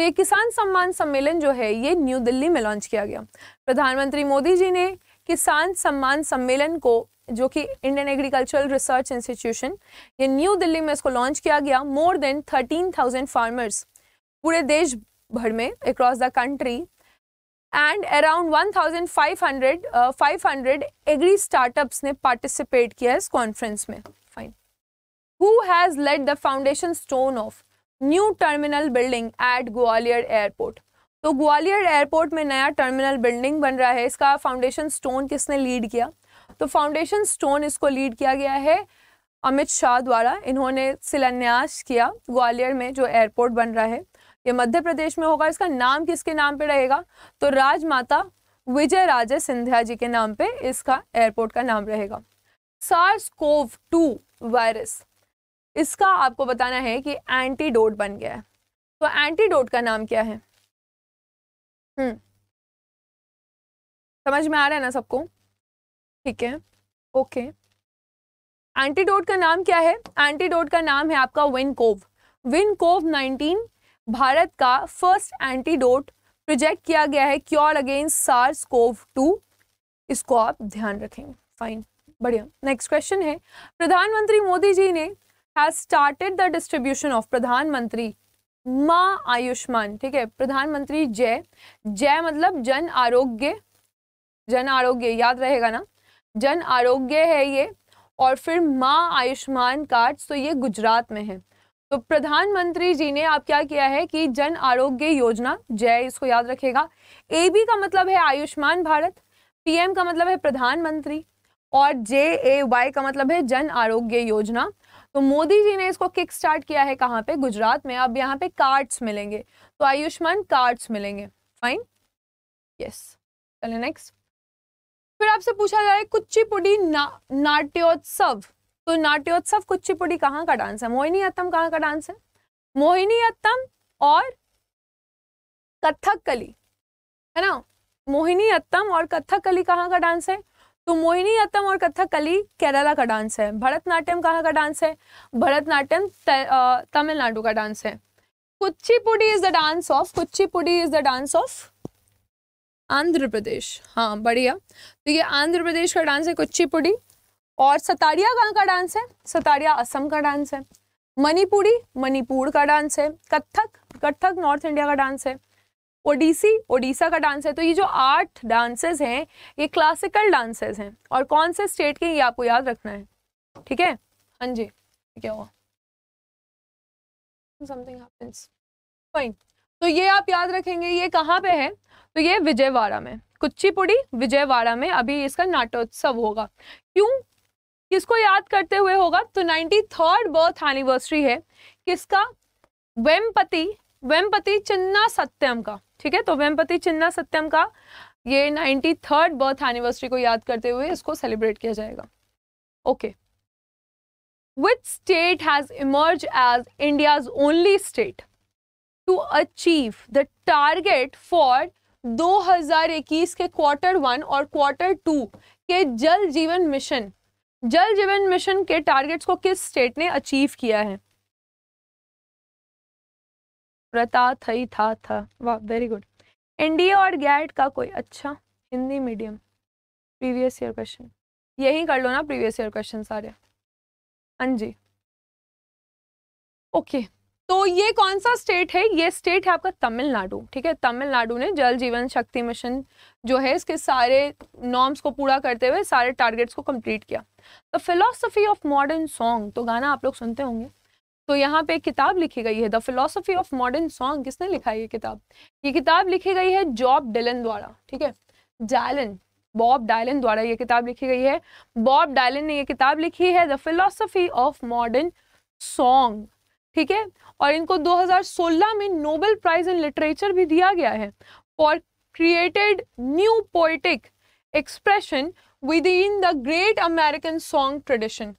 तो ये किसान सम्मान सम्मेलन जो है ये न्यू दिल्ली में लॉन्च किया गया प्रधानमंत्री मोदी जी ने किसान सम्मान सम्मेलन को जो कि इंडियन एग्रीकल्चरल रिसर्च इंस्टीट्यूशन ये न्यू दिल्ली में इसको लॉन्च किया गया more than thirteen thousand farmers पूरे देश भर में across the country and around one thousand five hundred five hundred agri startups ने पार्टिसिपेट किया इस कॉन्फ्रेंस में fine who has laid the foundation stone of new terminal building at Gwalior airport तो Gwalior airport में नया टर्मिनल बिल्डिंग बन रहा है इसका फाउंडेशन स्टोन किसने लीड किया तो फाउंडेशन स्टोन इसको लीड किया गया है अमित शाह द्वारा इन्होंने शिलान्यास किया ग्वालियर में जो एयरपोर्ट बन रहा है ये मध्य प्रदेश में होगा इसका नाम किसके नाम पे रहेगा तो राजमाता विजय राजे सिंधिया जी के नाम पे इसका एयरपोर्ट का नाम रहेगा सार्स कोव टू वायरस इसका आपको बताना है कि एंटीडोट बन गया है तो एंटीडोट का नाम क्या है हम्म। समझ में आ रहा है ना सबको ठीक है ओके एंटीडोट का नाम क्या है एंटीडोट का नाम है आपका विनकोव विनकोव 19 भारत का फर्स्ट एंटीडोट प्रोजेक्ट किया गया है cure against SARS CoV two इसको आप ध्यान रखेंगे फाइन बढ़िया नेक्स्ट क्वेश्चन है प्रधानमंत्री मोदी जी ने has started the distribution of Pradhanmantri Maa Ayushman ठीक है प्रधानमंत्री जय जय मतलब जन आरोग्य जन आरोग्य याद रहेगा ना जन आरोग्य है ये और फिर माँ आयुष्मान कार्ड तो ये गुजरात में है तो प्रधानमंत्री जी ने आप क्या किया है कि जन आरोग्य योजना जय इसको याद रखेगा ए बी का मतलब है आयुष्मान भारत पीएम का मतलब है प्रधानमंत्री और जे ए वाई का मतलब है जन आरोग्य योजना तो मोदी जी ने इसको किक स्टार्ट किया है कहाँ पे गुजरात में अब यहाँ पे कार्ड्स मिलेंगे तो आयुष्मान कार्ड्स मिलेंगे फाइन यस चले नेक्स्ट फिर आपसे पूछा जा रहा है कुचिपुड़ी ना नाट्योत्सव तो नाट्योत्सव कुचिपुड़ी कहाँ का डांस है मोहिनी अत्तम कहाँ का डांस है मोहिनी अत्तम और कली है ना मोहिनी अत्तम और कथक कली कहाँ का डांस है तो मोहिनी अत्तम और कथकली केरला का डांस है भरतनाट्यम कहाँ का डांस है भरतनाट्यम तमिलनाडु का डांस है Kuchipudi is the dance of Kuchipudi is the dance of Andhra Pradesh हाँ बढ़िया तो ये आंध्र प्रदेश का डांस है कुचिपुड़ी और सतारिया कहाँ का डांस है सतारिया असम का डांस है मणिपुरी मणिपुर का डांस है कथक कथक नॉर्थ इंडिया का डांस है ओडिसी ओडिशा का डांस है तो ये जो आठ डांसेस हैं ये क्लासिकल डांसेस हैं और कौन से स्टेट के ये आपको याद रखना है ठीक है हाँ जी क्या हुआ समथिंग फाइन तो ये आप याद रखेंगे ये कहाँ पे है तो ये विजयवाड़ा में कुच्चीपुड़ी विजयवाड़ा में अभी इसका नाटोत्सव होगा क्यों किसको याद करते हुए होगा तो नाइन्टी थर्ड बर्थ एनिवर्सरी है किसका वेमपति वेमपति चिन्ना सत्यम का ठीक है तो वेमपति चिन्ना सत्यम का ये नाइन्टी थर्ड बर्थ एनिवर्सरी को याद करते हुए इसको सेलिब्रेट किया जाएगा okay which state has emerge as India's only state to achieve the target for 2021 के क्वार्टर वन और क्वार्टर टू के जल जीवन मिशन जल जीवन मिशन के टारगेट्स को किस स्टेट ने अचीव किया है प्रता थई था था वाह वेरी गुड इंडिया और गैट का कोई अच्छा Hindi medium previous year question यही कर लो ना प्रीवियस ईयर क्वेश्चन सारे हाँ जी ओके तो ये कौन सा स्टेट है ये स्टेट है आपका तमिलनाडु ठीक है तमिलनाडु ने जल जीवन शक्ति मिशन जो है इसके सारे नॉर्म्स को पूरा करते हुए सारे टारगेट्स को कंप्लीट किया the philosophy of modern song तो गाना आप लोग सुनते होंगे तो यहाँ पे किताब लिखी गई है the philosophy of modern song किसने लिखा है ये किताब ये किताब लिखी गई है जॉब डेलन द्वारा ठीक है डायलन बॉब डायलन द्वारा ये किताब लिखी गई है बॉब डायलन ने ये किताब लिखी है the philosophy of modern song ठीक है और इनको 2016 में नोबेल प्राइज इन लिटरेचर भी दिया गया है for created new poetic expression within the great American song tradition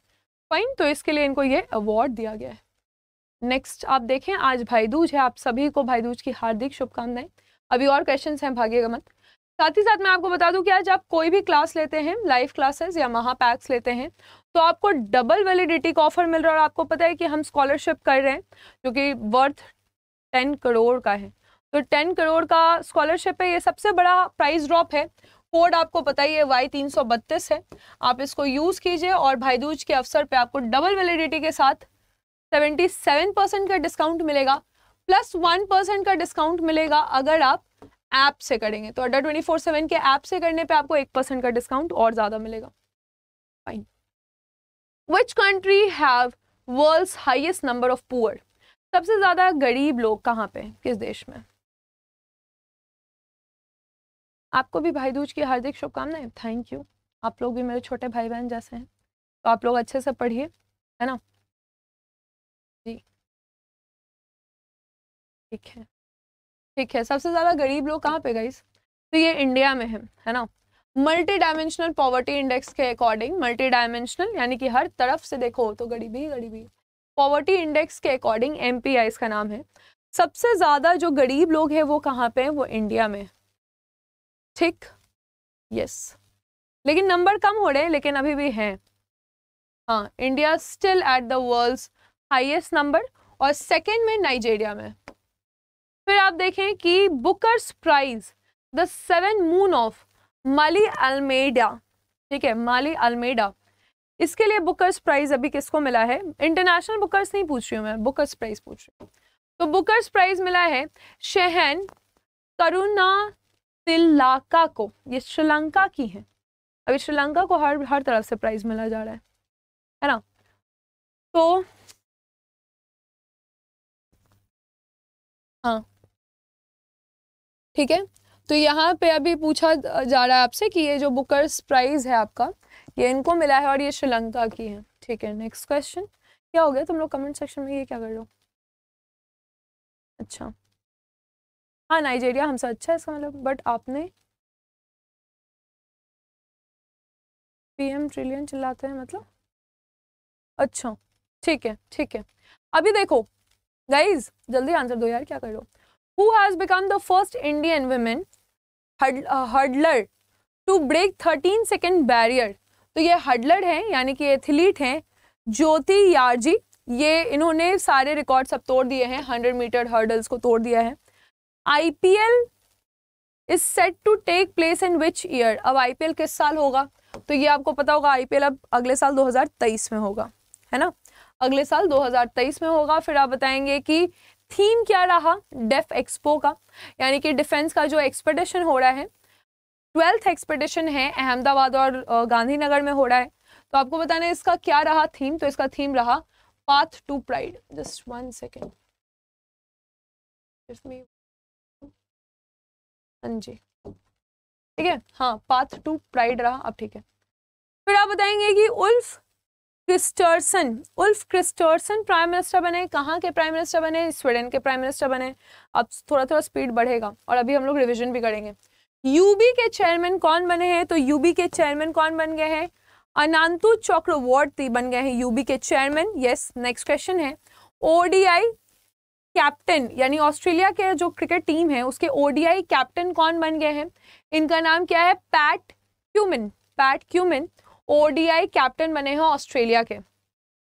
fine तो इसके लिए इनको ये अवार्ड दिया गया है नेक्स्ट आप देखें आज भाई दूज है आप सभी को भाई दूज की हार्दिक शुभकामनाएं अभी और क्वेश्चन हैं भाग्य गमन साथ ही साथ मैं आपको बता दूं कि आज आप कोई भी क्लास लेते हैं लाइव क्लासेस या महापैक्स लेते हैं तो आपको डबल वैलिडिटी का ऑफर मिल रहा है और आपको पता है कि हम स्कॉलरशिप कर रहे हैं जो कि वर्थ टेन करोड़ का है तो टेन करोड़ का स्कॉलरशिप है ये सबसे बड़ा प्राइस ड्रॉप है कोड आपको पता ही है वाई तीन सौ बत्तीस है आप इसको यूज़ कीजिए और भाईदूज के अवसर पर आपको डबल वैलिडिटी के साथ सेवेंटी सेवन परसेंट का डिस्काउंट मिलेगा प्लस वन परसेंट का डिस्काउंट मिलेगा अगर आप ऐप से करेंगे तो अड्डा ट्वेंटी फोर सेवन के ऐप से करने पे आपको एक परसेंट का डिस्काउंट और ज़्यादा मिलेगा fine which country have world's highest number of poor सबसे ज़्यादा गरीब लोग कहाँ पे किस देश में आपको भी भाई दूज की हार्दिक शुभकामनाएं थैंक यू आप लोग भी मेरे छोटे भाई बहन जैसे हैं तो आप लोग अच्छे से पढ़िए है ना जी ठीक है ठीक है सबसे ज़्यादा गरीब लोग कहाँ पे गई तो ये इंडिया में है है ना मल्टी डायमेंशनल पॉवर्टी इंडेक्स के अकॉर्डिंग मल्टी डायमेंशनल यानी कि हर तरफ से देखो तो गरीबी ही गरीबी पॉवर्टी इंडेक्स के अकॉर्डिंग एम इसका नाम है सबसे ज़्यादा जो गरीब लोग हैं वो कहाँ पे हैं वो इंडिया में ठीक यस लेकिन नंबर कम हो रहे हैं लेकिन अभी भी हैं हाँ India still at the world's highest number और सेकेंड में नाइजेरिया में फिर आप देखें कि Booker's prize the seven moon of Maali Almeida ठीक है माली अलमेडा इसके लिए बुकर्स प्राइज अभी किसको मिला है इंटरनेशनल बुकर्स नहीं पूछ रही हूँ मैं बुकर्स प्राइज पूछ रही हूँ तो बुकर्स प्राइज मिला है शहन करुणा तिल्लाका को ये श्रीलंका की है अभी श्रीलंका को हर हर तरफ से प्राइज मिला जा रहा है है ना तो हाँ ठीक है तो यहाँ पे अभी पूछा जा रहा है आपसे कि ये जो बुकर्स प्राइज है आपका ये इनको मिला है और ये श्रीलंका की है ठीक है नेक्स्ट क्वेश्चन क्या हो गया तुम लोग कमेंट सेक्शन में ये क्या कर लो अच्छा हाँ नाइजेरिया हमसे अच्छा है इसका मतलब बट आपने पीएम ट्रिलियन चिल्लाते हैं मतलब अच्छा ठीक है ठीक है अभी देखो गाइज जल्दी आंसर दो यार क्या कर लो who has become the first Indian women hurdler to break thirteen second barrier तो ये हडलर हैं यानी कि एथलीट हैं ज्योति यारजी ये इन्होंने सारे रिकॉर्ड सब तोड़ दिए हैं हंड्रेड मीटर हर्डल्स को तोड़ दिया है I P L is set to take place in which year अब आई पी एल किस साल होगा तो ये आपको पता होगा आई पी एल अब अगले साल दो हज़ार तेईस में होगा है ना अगले साल 2023 में होगा फिर आप बताएंगे कि थीम क्या रहा डेफ एक्सपो का यानी कि डिफेंस का जो एक्सपेडिशन हो रहा है ट्वेल्थ एक्सपेडिशन है अहमदाबाद और गांधीनगर में हो रहा है तो आपको बताना है इसका क्या रहा थीम तो इसका थीम रहा path to pride just one second हाँ जी ठीक है हाँ पाथ टू प्राइड रहा अब ठीक है फिर आप बताएंगे कि Ulf Kristersson Ulf Kristersson prime minister बने कहाँ के प्राइम मिनिस्टर बने स्वीडन के प्राइम मिनिस्टर बने अब थोड़ा थोड़ा स्पीड बढ़ेगा और अभी हम लोग रिविजन भी करेंगे यूबी के चेयरमैन कौन बने हैं तो यूबी के चेयरमैन कौन बन गए हैं अनंतु चक्रवर्ती बन गए हैं यूबी के चेयरमैन यस नेक्स्ट क्वेश्चन है ओडीआई कैप्टन यानी ऑस्ट्रेलिया के जो क्रिकेट टीम है उसके ओडीआई कैप्टन कौन बन गए हैं इनका नाम क्या है Pat Cummins Pat Cummins ODI captain बने हैं ऑस्ट्रेलिया के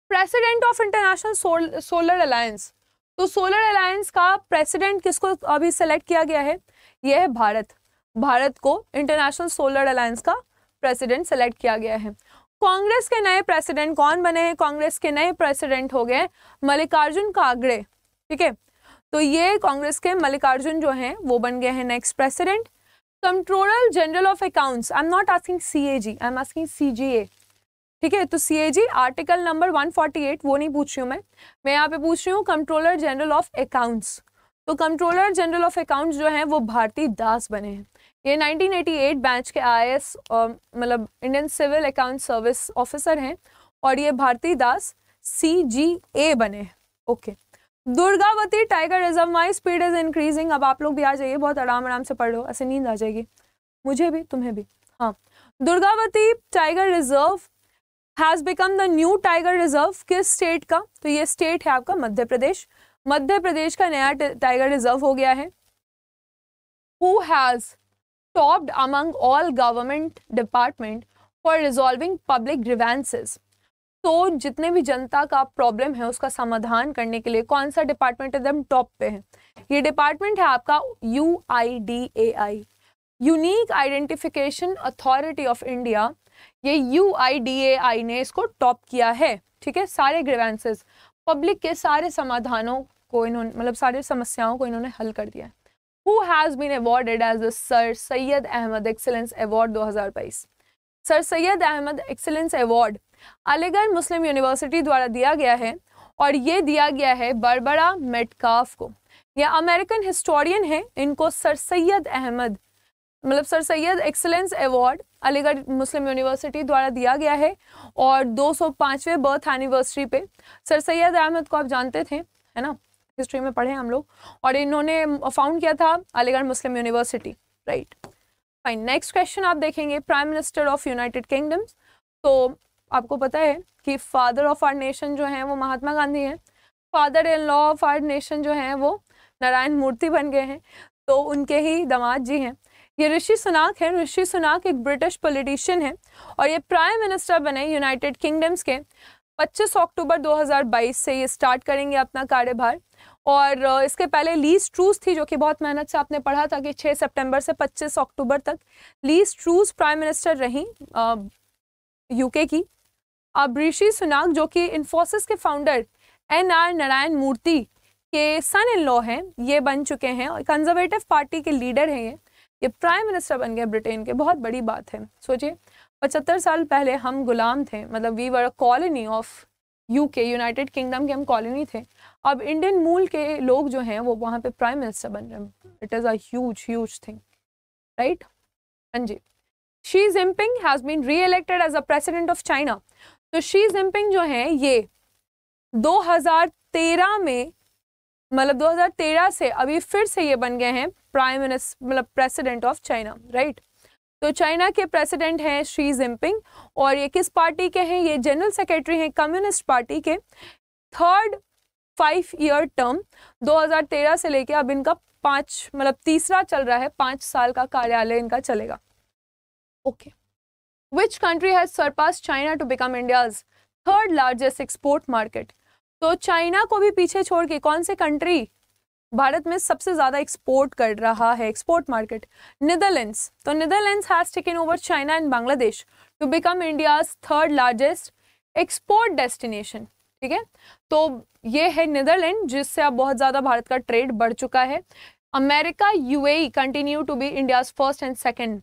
president of international solar alliance तो सोलर अलायंस का प्रेसिडेंट किसको अभी सेलेक्ट किया गया है यह है भारत भारत को इंटरनेशनल सोलर अलायंस का प्रेसिडेंट सेलेक्ट किया गया है कांग्रेस के नए प्रेसिडेंट कौन बने हैं कांग्रेस के नए प्रेसिडेंट हो गए मल्लिकार्जुन कागड़े ठीक है तो ये कांग्रेस के मल्लिकार्जुन जो हैं वो बन गए हैं next president controller general of accounts I am not asking G I am asking A ठीक है तो जी आर्टिकल नंबर एट वो नहीं पूछ रही हूँ मैं मैं यहाँ पे पूछ रही हूँ कंट्रोलर जनरल ऑफ अकाउंट्स तो कंट्रोलर जनरल ऑफ अकाउंट्स जो हैं वो भारती दास बने हैं ये 1988 बैच के आई एस um, मतलब Indian civil account service officer हैं और ये भारती दास सी जी ए बने हैं okay okay. Durgavati tiger reserve my speed is increasing अब आप लोग भी आ जाइए बहुत आराम आराम से पढ़ लो ऐसे नींद आ जाएगी मुझे भी तुम्हें भी हाँ Durgavati tiger reserve has become the new tiger reserve किस स्टेट का तो ये स्टेट है आपका मध्य प्रदेश मध्य प्रदेश का नया टाइगर रिजर्व हो गया है who has topped among all government department for resolving public grievances तो जितने भी जनता का प्रॉब्लम है उसका समाधान करने के लिए कौन सा डिपार्टमेंट एकदम टॉप पे है ये डिपार्टमेंट है आपका U I D A I unique identification authority of India ये U I D A I ने इसको टॉप किया है ठीक है सारे ग्रीवेंसेस पब्लिक के सारे समाधानों को इन्होंने मतलब सारे समस्याओं को इन्होंने हल कर दिया who has been awarded as the sir Syed Ahmad excellence award 2022 sir Syed Ahmad excellence award Aligarh Muslim university द्वारा दिया गया है और ये दिया गया है बरबरा मेटकाफ को यह अमेरिकन हिस्टोरियन है इनको सर सैयद अहमद मतलब sir Syed excellence award Aligarh Muslim university द्वारा दिया गया है और 205वें बर्थ एनिवर्सरी पे सर सैयद अहमद को आप जानते थे है ना हिस्ट्री में पढ़े हम लोग और इन्होंने फाउंड किया था Aligarh Muslim university right fine next question आप देखेंगे prime minister of united kingdoms तो आपको पता है कि फादर ऑफ आर नेशन जो हैं वो महात्मा गांधी हैं father in law of our nation जो हैं वो नारायण मूर्ति बन गए हैं तो उनके ही दामाद जी हैं ये ऋषि सुनाक हैं ऋषि सुनाक एक ब्रिटिश पॉलिटिशियन हैं और ये प्राइम मिनिस्टर बने यूनाइटेड किंगडम्स के 25 अक्टूबर 2022 से ये स्टार्ट करेंगे अपना कार्यभार और इसके पहले लीज ट्रूस थी जो कि बहुत मेहनत से आपने पढ़ा था कि 6 सितंबर से 25 अक्टूबर तक लीज ट्रूज प्राइम मिनिस्टर रहीं यूके की अब ऋषि सुनाक जो कि इन्फोसिस के founder N R Narayana Murthy के सन इन लॉ हैं ये बन चुके हैं और कंजर्वेटिव पार्टी के लीडर हैं ये ये प्राइम मिनिस्टर बन गए ब्रिटेन के बहुत बड़ी बात है सोचिए पचहत्तर साल पहले हम गुलाम थे मतलब we were a colony of UK united kingdom के हम कॉलोनी थे अब इंडियन मूल के लोग जो हैं वो वहाँ पे प्राइम मिनिस्टर बन रहे हैं it is a huge thing right हाँ जी Xi Jinping has been re elected as a president of China तो शी जिनपिंग जो है ये 2013 में मतलब 2013 से अभी फिर से ये बन गए हैं प्राइम मिनिस्टर मतलब प्रेसिडेंट ऑफ चाइना राइट तो चाइना के प्रेसिडेंट हैं शी जिनपिंग और ये किस पार्टी के हैं ये जनरल सेक्रेटरी हैं कम्युनिस्ट पार्टी के थर्ड फाइव ईयर टर्म 2013 से लेके अब इनका पाँच मतलब तीसरा चल रहा है पाँच साल का कार्यालय इनका चलेगा okay okay. Which country has surpass China to become India's third largest export market तो चाइना को भी पीछे छोड़ के कौन से कंट्री भारत में सबसे ज़्यादा एक्सपोर्ट कर रहा है एक्सपोर्ट मार्केट नीदरलैंड्स तो Netherlands has taken over China and Bangladesh to become India's third largest export destination ठीक है तो ये है नीदरलैंड जिससे अब बहुत ज़्यादा भारत का ट्रेड बढ़ चुका है America UAE continue to be India's first and second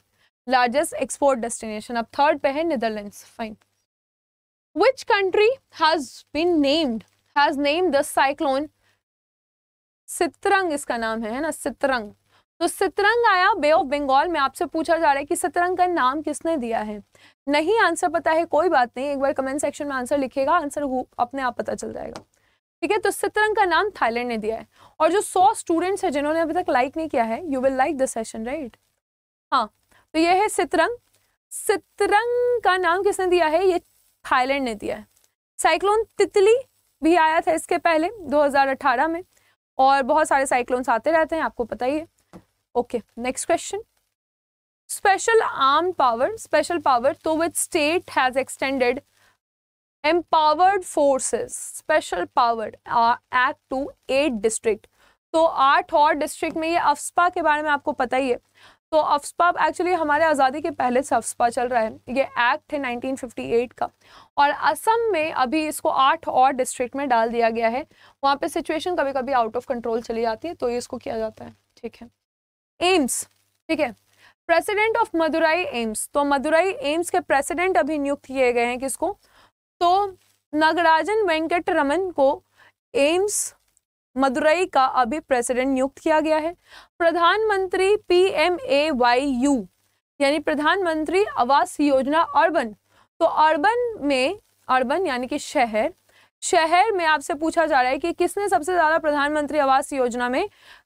largest export destination. अब third पे है Netherlands. Fine. Which country has been named has named the cyclone Sitrang इसका नाम है ना सितरंग तो सितरंग आया बे ऑफ बंगाल में आपसे पूछा जा रहा है कि सितरंग का नाम किसने दिया है नहीं आंसर पता है कोई बात नहीं एक बार कमेंट सेक्शन में आंसर लिखेगा आंसर अपने आप पता चल जाएगा ठीक है तो सितरंग का नाम थाईलैंड ने दिया है और जो सौ स्टूडेंट्स हैं जिन्होंने अभी तक लाइक नहीं किया है you will like the session right हाँ तो ये है सितरंग सितरंग का नाम किसने दिया है ये थाईलैंड ने दिया है साइक्लोन तितली भी आया था इसके पहले 2018 में और बहुत सारे साइक्लोन्स आते रहते हैं आपको पता ही है okay next question special arm power special power तो which state has extended empowered forces special power act to eight district तो आठ और डिस्ट्रिक्ट में ये अफ्सपा के बारे में आपको पता ही है तो अफस्पा एक्चुअली हमारे आज़ादी के पहले से अफसपा चल रहा है ये एक्ट है 1958 का और असम में अभी इसको आठ और डिस्ट्रिक्ट में डाल दिया गया है वहाँ पे सिचुएशन कभी कभी आउट ऑफ कंट्रोल चली जाती है तो ये इसको किया जाता है ठीक है एम्स ठीक है प्रेसिडेंट ऑफ मदुराई एम्स तो मदुराई एम्स के प्रेसिडेंट अभी नियुक्त किए गए हैं किसको तो नगराजन वेंकट रमन को एम्स मदुरई का अभी प्रेसिडेंट नियुक्त किया गया है प्रधानमंत्री P M A Y U यानी प्रधानमंत्री आवास योजना अर्बन तो अर्बन में अर्बन यानी कि शहर शहर में आपसे पूछा जा रहा है कि किसने सबसे ज़्यादा प्रधानमंत्री आवास योजना में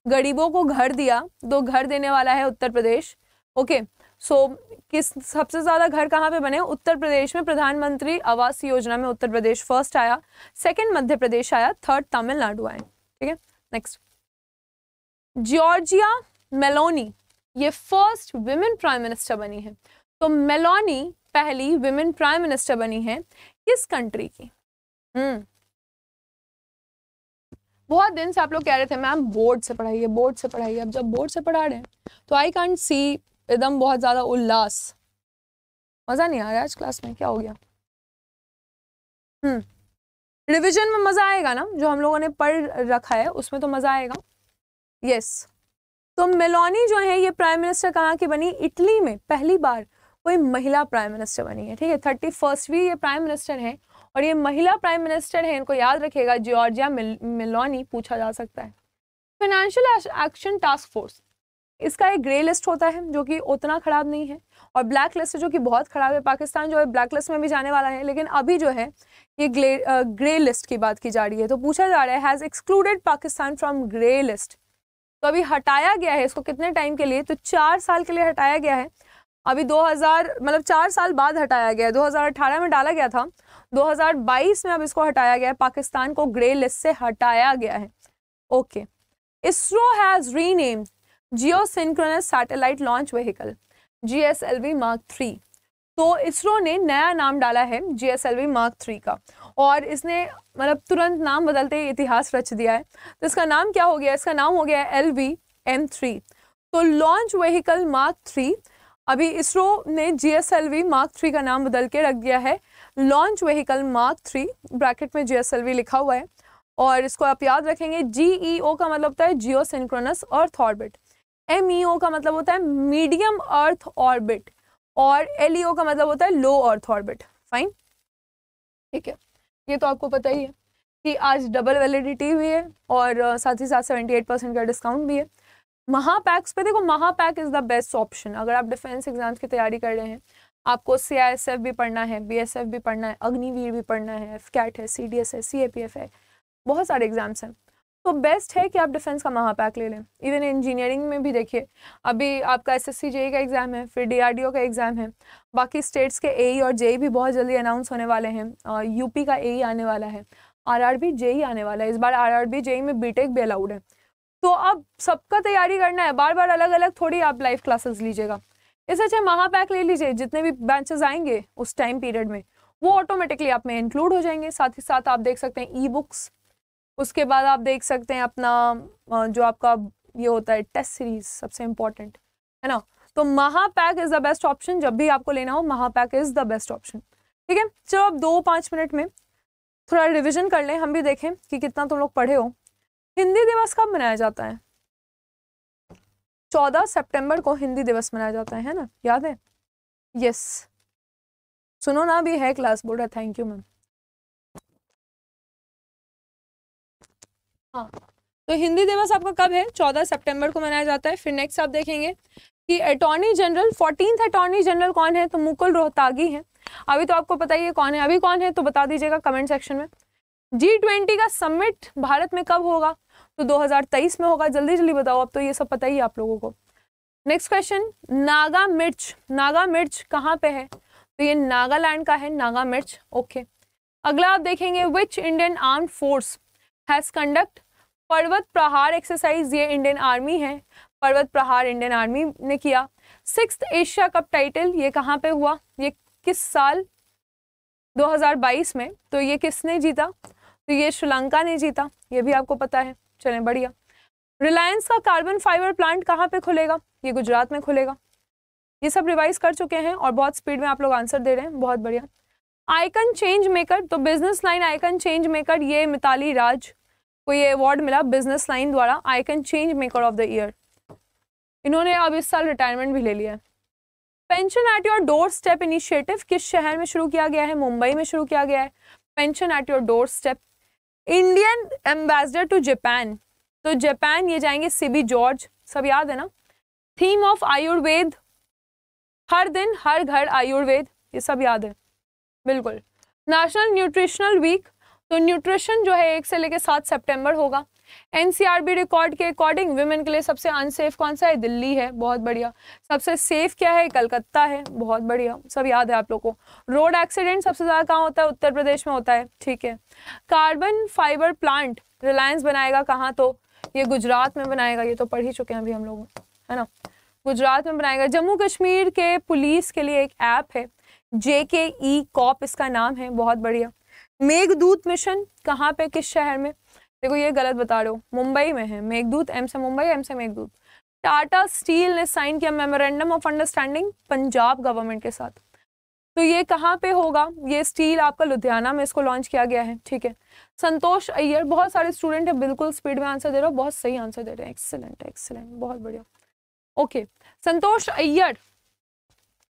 गरीबों को घर दिया तो घर देने वाला है उत्तर प्रदेश ओके सो so, किस सबसे ज़्यादा घर कहाँ पे बने उत्तर प्रदेश में प्रधानमंत्री आवास योजना में उत्तर प्रदेश फर्स्ट आया सेकंड मध्य प्रदेश आया थर्ड तमिलनाडु आए ठीक है नेक्स्ट जॉर्जिया मेलोनी ये फर्स्ट विमेन प्राइम मिनिस्टर बनी है तो मेलोनी पहली विमेन प्राइम मिनिस्टर बनी है किस कंट्री की हम्म बहुत दिन से आप लोग कह रहे थे मैम बोर्ड से पढ़ाइए बोर्ड से पढ़ाइए अब जब बोर्ड से पढ़ा रहे हैं तो आई कैंट सी एकदम बहुत ज़्यादा उल्लास मज़ा नहीं आ रहा आज क्लास में क्या हो गया हम्म रिविजन में मज़ा आएगा ना जो हम लोगों ने पढ़ रखा है उसमें तो मज़ा आएगा यस तो मेलोनी जो है ये प्राइम मिनिस्टर कहाँ की बनी इटली में पहली बार कोई महिला प्राइम मिनिस्टर बनी है ठीक है थर्टी भी ये प्राइम मिनिस्टर है और ये महिला प्राइम मिनिस्टर है इनको याद रखेगा जॉर्जिया मिल, मिलोनी पूछा जा सकता है फाइनेंशियल एक्शन टास्क फोर्स इसका एक ग्रे लिस्ट होता है जो कि उतना ख़राब नहीं है और ब्लैक लिस्ट जो कि बहुत ख़राब है पाकिस्तान जो है ब्लैक लिस्ट में भी जाने वाला है लेकिन अभी जो है ये ग्रे लिस्ट की बात की जा रही है तो पूछा जा रहा है has excluded Pakistan from grey list तो अभी हटाया गया है इसको कितने टाइम के लिए तो चार साल के लिए हटाया गया है अभी 2000 मतलब चार साल बाद हटाया गया है 2018 में डाला गया था 2022 में अब इसको हटाया गया है पाकिस्तान को ग्रे लिस्ट से हटाया गया है okay ISRO has rename geosynchronous satellite launch vehicle G S L V mark three तो इसरो ने नया नाम डाला है G S L V mark three का और इसने मतलब तुरंत नाम बदलते ही इतिहास रच दिया है तो इसका नाम क्या हो गया इसका नाम हो गया है एल वी एम थ्री तो लॉन्च व्हीकल मार्क थ्री अभी इसरो ने G S L V mark three का नाम बदल के रख दिया है launch vehicle mark three bracket में जी एस एल वी लिखा हुआ है और इसको आप याद रखेंगे जी ई ओ का मतलब होता है geosynchronous earth orbit M E O का मतलब होता है मीडियम अर्थ ऑर्बिट और एल e का मतलब होता है लो अर्थ ऑर्बिट फाइन ठीक है ये तो आपको पता ही है कि आज डबल वैलिडिटी भी है और uh, साथ ही साथ सेवेंटी एट परसेंट का डिस्काउंट भी है महापैक्स पे देखो Mahapack is the best option अगर आप डिफेंस एग्जाम्स की तैयारी कर रहे हैं आपको सी आई एस एफ भी पढ़ना है बी एस एफ भी पढ़ना है अग्निवीर भी पढ़ना है एफ कैट है सी डी एस है सी ए पी एफ है बहुत सारे एग्जाम्स हैं तो बेस्ट है कि आप डिफेंस का महापैक ले लें इवन इंजीनियरिंग में भी देखिए अभी आपका एस एस का एग्ज़ाम है फिर डी का एग्ज़ाम है बाकी स्टेट्स के ए e और जेई e भी बहुत जल्दी अनाउंस होने वाले हैं यूपी का ए e आने वाला है आर आर बी जेई आने वाला है इस बार आर आर बी जेई में बी भी अलाउड है तो आप सबका तैयारी करना है बार बार अलग अलग थोड़ी आप लाइव क्लासेस लीजिएगा इससे अच्छे महापैक ले लीजिए जितने भी बैचेस आएंगे उस टाइम पीरियड में वो ऑटोमेटिकली आप में इंक्लूड हो जाएंगे साथ ही साथ आप देख सकते हैं ई बुक्स उसके बाद आप देख सकते हैं अपना जो आपका ये होता है टेस्ट सीरीज सबसे इम्पोर्टेंट है ना तो Mahapack is the best option जब भी आपको लेना हो Mahapack is the best option ठीक है चलो अब दो पाँच मिनट में थोड़ा रिविजन कर लें हम भी देखें कि कितना तुम लोग पढ़े हो हिंदी दिवस कब मनाया जाता है चौदह सितंबर को हिंदी दिवस मनाया जाता है है ना याद है यस सुनो ना भी है क्लास बोर्ड है थैंक यू मैम हाँ तो हिंदी दिवस आपका कब है चौदह सितंबर को मनाया जाता है फिर नेक्स्ट आप देखेंगे कि attorney general fourteen attorney general कौन है तो मुकुल रोहतागी हैं अभी तो आपको पता ही है कौन है अभी कौन है तो बता दीजिएगा कमेंट सेक्शन में जी ट्वेंटी का समिट भारत में कब होगा तो 2023 में होगा जल्दी जल्दी बताओ अब तो ये सब पता ही आप लोगों को नेक्स्ट क्वेश्चन नागा मिर्च नागा मिर्च कहाँ पे है तो ये नागालैंड का है नागा मिर्च ओके अगला आप देखेंगे which Indian arm force has conduct Parvat Prahar exercise ये इंडियन आर्मी है पर्वत प्रहार इंडियन आर्मी ने किया सिक्स एशिया कप टाइटल ये कहाँ पे हुआ ये किस साल 2022 में तो ये किसने जीता तो ये श्रीलंका ने जीता ये भी आपको पता है चलें बढ़िया रिलायंस का कार्बन फाइबर प्लांट कहाँ पे खुलेगा ये गुजरात में खुलेगा ये सब रिवाइज कर चुके हैं और बहुत स्पीड में आप लोग आंसर दे रहे हैं बहुत बढ़िया आइकन चेंज मेकर तो business line icon change maker ये मिताली राज को ये अवार्ड मिला बिजनेस लाइन द्वारा icon change maker of the year इन्होंने अब इस साल रिटायरमेंट भी ले लिया है pension at your doorstep initiative किस शहर में शुरू किया गया है मुंबई में शुरू किया गया है pension at your doorstep Indian ambassador to Japan तो जापान ये जाएंगे सीबी जॉर्ज सब याद है ना थीम ऑफ आयुर्वेद हर दिन हर घर आयुर्वेद ये सब याद है बिल्कुल नेशनल न्यूट्रिशनल वीक तो न्यूट्रिशन जो है एक से लेकर सात सेप्टेम्बर होगा एनसीआरबी रिकॉर्ड के अकॉर्डिंग वुमेन के लिए सबसे अनसेफ कौन सा है दिल्ली है बहुत बढ़िया सबसे सेफ क्या है कलकत्ता है बहुत बढ़िया सब याद है आप लोग को रोड एक्सीडेंट सबसे ज़्यादा कहाँ होता है उत्तर प्रदेश में होता है ठीक है कार्बन फाइबर प्लांट रिलायंस बनाएगा कहाँ तो ये गुजरात में बनाएगा ये तो पढ़ ही चुके हैं अभी हम लोग है ना गुजरात में बनाएगा जम्मू कश्मीर के पुलिस के लिए एक ऐप है जे के ई कॉप इसका नाम है बहुत बढ़िया मेघदूत मिशन कहाँ पे किस शहर में देखो ये गलत बता रहे हो मुंबई में है मेघदूत एम से मुंबई एम से मेघदूत टाटा स्टील ने साइन किया memorandum of understanding Punjab government के साथ तो ये कहाँ पे होगा ये स्टील आपका लुधियाना में इसको लॉन्च किया गया है ठीक है संतोष अय्यर बहुत सारे स्टूडेंट हैं बिल्कुल स्पीड में आंसर दे रहे हो बहुत सही आंसर दे रहे हैं एक्सेलेंट एक्सेलेंट बहुत बढ़िया ओके संतोष अय्यर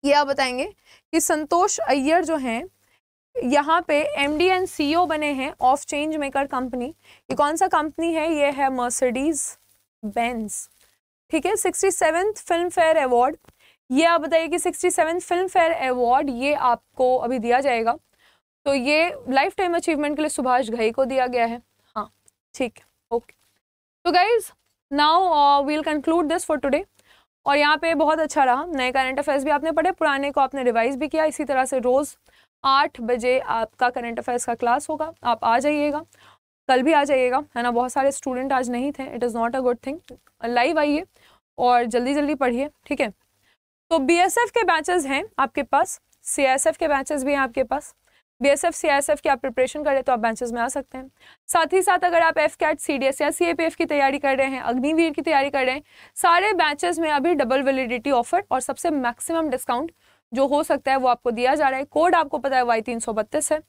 ये आप बताएंगे कि संतोष अय्यर जो हैं यहाँ पे M D and C O बने हैं ऑफ चेंज मेकर कंपनी ये कौन सा कंपनी है ये है मर्सिडीज बेंस ठीक है sixty seven filmfare award ये आप बताइए कि sixty seven filmfare award ये आपको अभी दिया जाएगा तो ये लाइफ टाइम अचीवमेंट के लिए सुभाष घई को दिया गया है हाँ ठीक है ओके तो guys now we'll conclude this for today और यहाँ पे बहुत अच्छा रहा नए करंट अफेयर्स भी आपने पढ़े पुराने को आपने रिवाइज भी किया इसी तरह से रोज़ आठ बजे आपका करंट अफेयर्स का क्लास होगा आप आ जाइएगा कल भी आ जाइएगा है ना बहुत सारे स्टूडेंट आज नहीं थे it is not a good thing live आइए और जल्दी जल्दी पढ़िए ठीक है तो बी के बैचेज हैं आपके पास सी के बैचेज भी हैं आपके पास B S F C S F की आप प्रिपरेशन कर रहे हैं तो आप बेंचेस में आ सकते हैं साथ ही साथ अगर आप AFCAT C D S या सी ए पी एफ की तैयारी कर रहे हैं अग्निवीर की तैयारी कर रहे हैं सारे बैचेस में अभी डबल वैलिडिटी ऑफर और सबसे मैक्सिमम डिस्काउंट जो हो सकता है वो आपको दिया जा रहा है कोड आपको पता है वाई तीन सौ बत्तीस है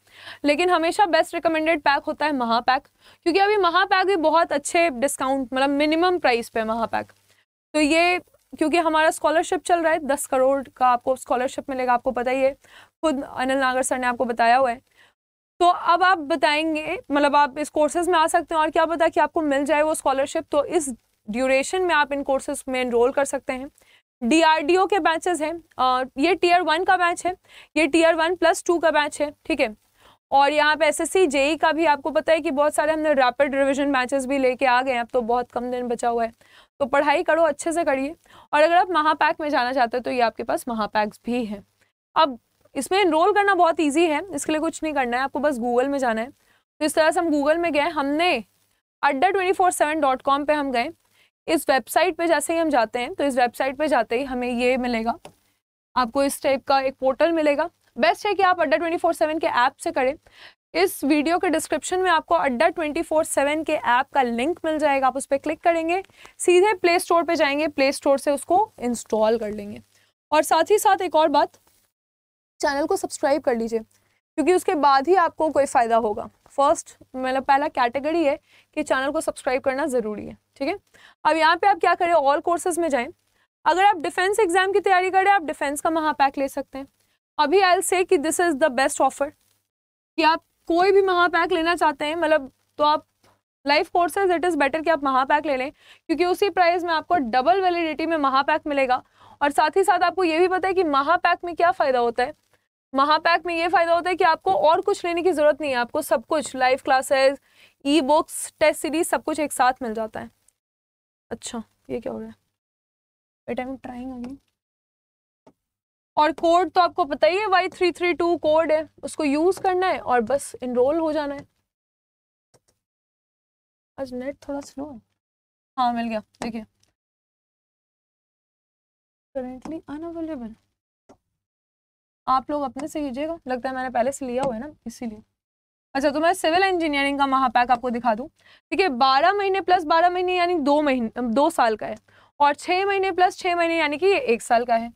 लेकिन हमेशा बेस्ट रिकमेंडेड पैक होता है महापैक क्योंकि अभी महापैक भी बहुत अच्छे डिस्काउंट मतलब मिनिमम प्राइस पे महापैक तो ये क्योंकि हमारा स्कॉलरशिप चल रहा है दस करोड़ का आपको स्कॉलरशिप मिलेगा आपको पता ही है खुद अनिल नागर सर ने आपको बताया हुआ है तो अब आप बताएंगे मतलब आप इस कोर्सेज में आ सकते हैं और क्या पता कि आपको मिल जाए वो स्कॉलरशिप तो इस ड्यूरेशन में आप इन कोर्सेज में इनरोल कर सकते हैं डीआरडीओ के बैचेस हैं और ये टीयर वन का बैच है ये टीयर वन प्लस टू का बैच है ठीक है और यहाँ पे एसएससी जेई e का भी आपको पता है कि बहुत सारे हमने रैपिड रिवीजन बैचेस भी लेके आ गए हैं अब तो बहुत कम दिन बचा हुआ है तो पढ़ाई करो अच्छे से करिए और अगर आप महापैक में जाना चाहते हो तो ये आपके पास महापैक्स भी हैं अब इसमें इनरोल करना बहुत ईजी है इसके लिए कुछ नहीं करना है आपको बस गूगल में जाना है तो इस तरह से हम गूगल में गए हमने Adda twenty four seven dot com पर हम गए इस वेबसाइट पे जैसे ही हम जाते हैं तो इस वेबसाइट पे जाते ही हमें ये मिलेगा आपको इस टाइप का एक पोर्टल मिलेगा बेस्ट है कि आप अड्डा ट्वेंटी फोर सेवन के ऐप से करें इस वीडियो के डिस्क्रिप्शन में आपको अड्डा ट्वेंटी फोर सेवन के ऐप का लिंक मिल जाएगा आप उस पर क्लिक करेंगे सीधे प्ले स्टोर पर जाएंगे प्ले स्टोर से उसको इंस्टॉल कर लेंगे और साथ ही साथ एक और बात चैनल को सब्सक्राइब कर लीजिए क्योंकि उसके बाद ही आपको कोई फ़ायदा होगा फर्स्ट मतलब पहला कैटेगरी है कि चैनल को सब्सक्राइब करना ज़रूरी है ठीक है अब यहाँ पे आप क्या करें ऑल कोर्सेज में जाएं अगर आप डिफेंस एग्जाम की तैयारी करें आप डिफेंस का महापैक ले सकते हैं अभी आई से कि this is the best offer कि आप कोई भी महापैक लेना चाहते हैं मतलब तो आप life courses it is better कि आप महापैक ले लें क्योंकि उसी प्राइस में आपको डबल वैलिडिटी में महापैक मिलेगा और साथ ही साथ आपको ये भी पता है कि महापैक में क्या फ़ायदा होता है महापैक में ये फायदा होता है कि आपको और कुछ लेने की जरूरत नहीं है आपको सब कुछ live classes ebooks test series सब कुछ एक साथ मिल जाता है अच्छा ये क्या हो रहा है आई एम ट्राइंग अगेन और कोड तो आपको पता ही है Y three three two code है उसको यूज करना है और बस इनरोल हो जाना है आज नेट थोड़ा स्लो है हाँ मिल गया देखिए करेंटली अनअवेलेबल आप लोग अपने से लीजिएगा लगता है मैंने पहले से लिया हुआ है ना इसीलिए अच्छा तो मैं सिविल इंजीनियरिंग का महापैक आपको दिखा दूँ ठीक है बारह महीने प्लस बारह महीने यानी दो महीने दो साल का है और छः महीने प्लस छः महीने यानी कि एक साल का है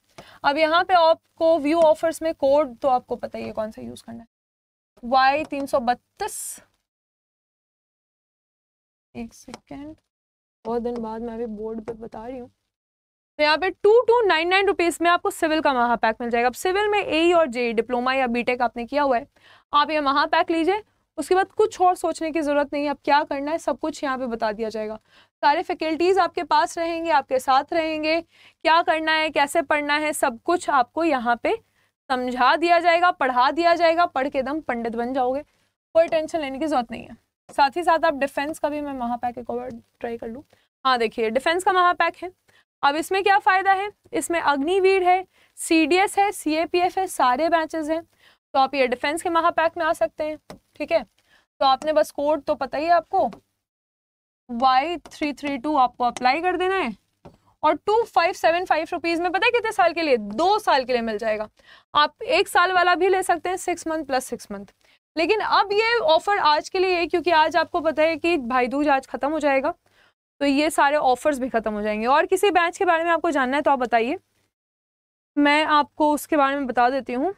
अब यहाँ पे आपको व्यू ऑफर्स में कोड तो आपको पता ही है कौन सा यूज़ करना है वाई तीन सौ बत्तीस एक सेकेंड बहुत दिन बाद मैं अभी बोर्ड पे बता रही हूँ तो यहाँ पे two two nine nine rupees में आपको सिविल का महापैक मिल जाएगा अब सिविल में ए और जे डिप्लोमा या बीटेक आपने किया हुआ है आप ये महापैक लीजिए उसके बाद कुछ और सोचने की ज़रूरत नहीं है अब क्या करना है सब कुछ यहाँ पे बता दिया जाएगा सारे फैकल्टीज़ आपके पास रहेंगे आपके साथ रहेंगे क्या करना है कैसे पढ़ना है सब कुछ आपको यहाँ पे समझा दिया जाएगा पढ़ा दिया जाएगा पढ़ के एकदम पंडित बन जाओगे कोई टेंशन लेने की ज़रूरत नहीं है साथ ही साथ आप डिफेंस का भी मैं महापैक एक और ट्राई कर लूँ हाँ देखिए डिफेंस का महापैक है अब इसमें क्या फ़ायदा है इसमें अग्निवीर है सी डी एस है सी ए पी एफ है सारे बैचेज हैं तो आप ये डिफेंस के महापैक में आ सकते हैं ठीक है तो आपने बस कोड तो पता ही है आपको वाई थ्री थ्री टू आपको अप्लाई कर देना है और two five seven five rupees में पता है कितने साल के लिए दो साल के लिए मिल जाएगा आप एक साल वाला भी ले सकते हैं six month plus six month लेकिन अब ये ऑफर आज के लिए है क्योंकि आज आपको पता है कि भाई दूज आज ख़त्म हो जाएगा तो ये सारे ऑफर्स भी ख़त्म हो जाएंगे और किसी बैच के बारे में आपको जानना है तो आप बताइए मैं आपको उसके बारे में बता देती हूँ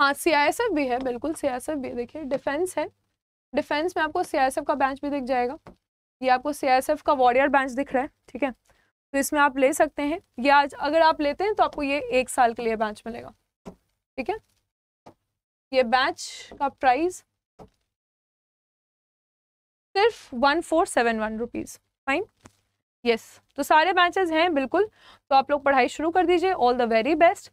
हाँ सी भी है बिल्कुल सी भी देखिए डिफेंस है डिफेंस में आपको सी का बैच भी दिख जाएगा ये आपको सी का वॉरियर बैच दिख रहा है ठीक है तो इसमें आप ले सकते हैं ये आज अगर आप लेते हैं तो आपको ये एक साल के लिए बैच मिलेगा ठीक है ये बैच का प्राइस सिर्फ one four seven one rupees fine yes तो सारे बैचेज हैं बिल्कुल तो आप लोग पढ़ाई शुरू कर दीजिए all the very best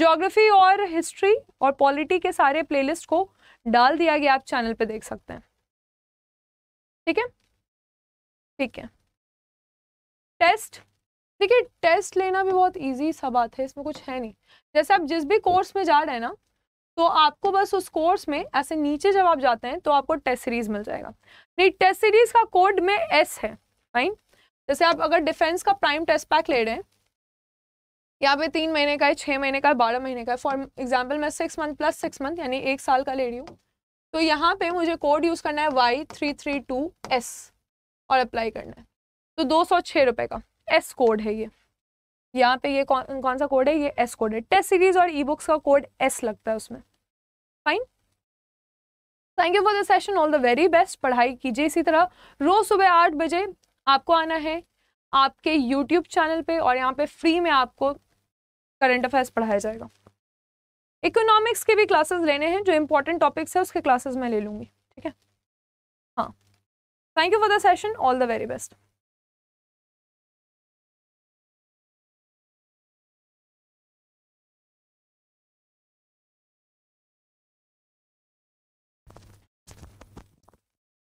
geography और हिस्ट्री और पॉलिटी के सारे प्ले को डाल दिया गया आप चैनल पर देख सकते हैं ठीक है ठीक है टेस्ट देखिए टेस्ट लेना भी बहुत इजी सा बात है इसमें कुछ है नहीं जैसे आप जिस भी कोर्स में जा रहे हैं ना तो आपको बस उस कोर्स में ऐसे नीचे जब आप जाते हैं तो आपको टेस्ट सीरीज मिल जाएगा नहीं टेस्ट सीरीज का कोड में एस है फाइन जैसे आप अगर डिफेंस का प्राइम टेस्ट पैक ले रहे हैं यहाँ पे तीन महीने का है छः महीने का है बारह महीने का है फॉर एग्जाम्पल मैं six month plus six month यानी एक साल का ले रही हूँ तो यहाँ पे मुझे कोड यूज़ करना है Y three three two S और अप्लाई करना है तो दो सौ छः रुपये का एस कोड है ये यहाँ पे ये कौन कौन सा कोड है ये एस कोड है टेस्ट सीरीज और ई बुक्स का कोड एस लगता है उसमें fine thank you for the session all the very best पढ़ाई कीजिए इसी तरह रोज सुबह आठ बजे आपको आना है आपके यूट्यूब चैनल पे और यहाँ पे फ्री में आपको करंट अफेयर्स पढ़ाया जाएगा इकोनॉमिक्स के भी क्लासेस लेने हैं जो इंपॉर्टेंट टॉपिक्स है उसके क्लासेस मैं ले लूँगी ठीक है हाँ thank you for the session all the very best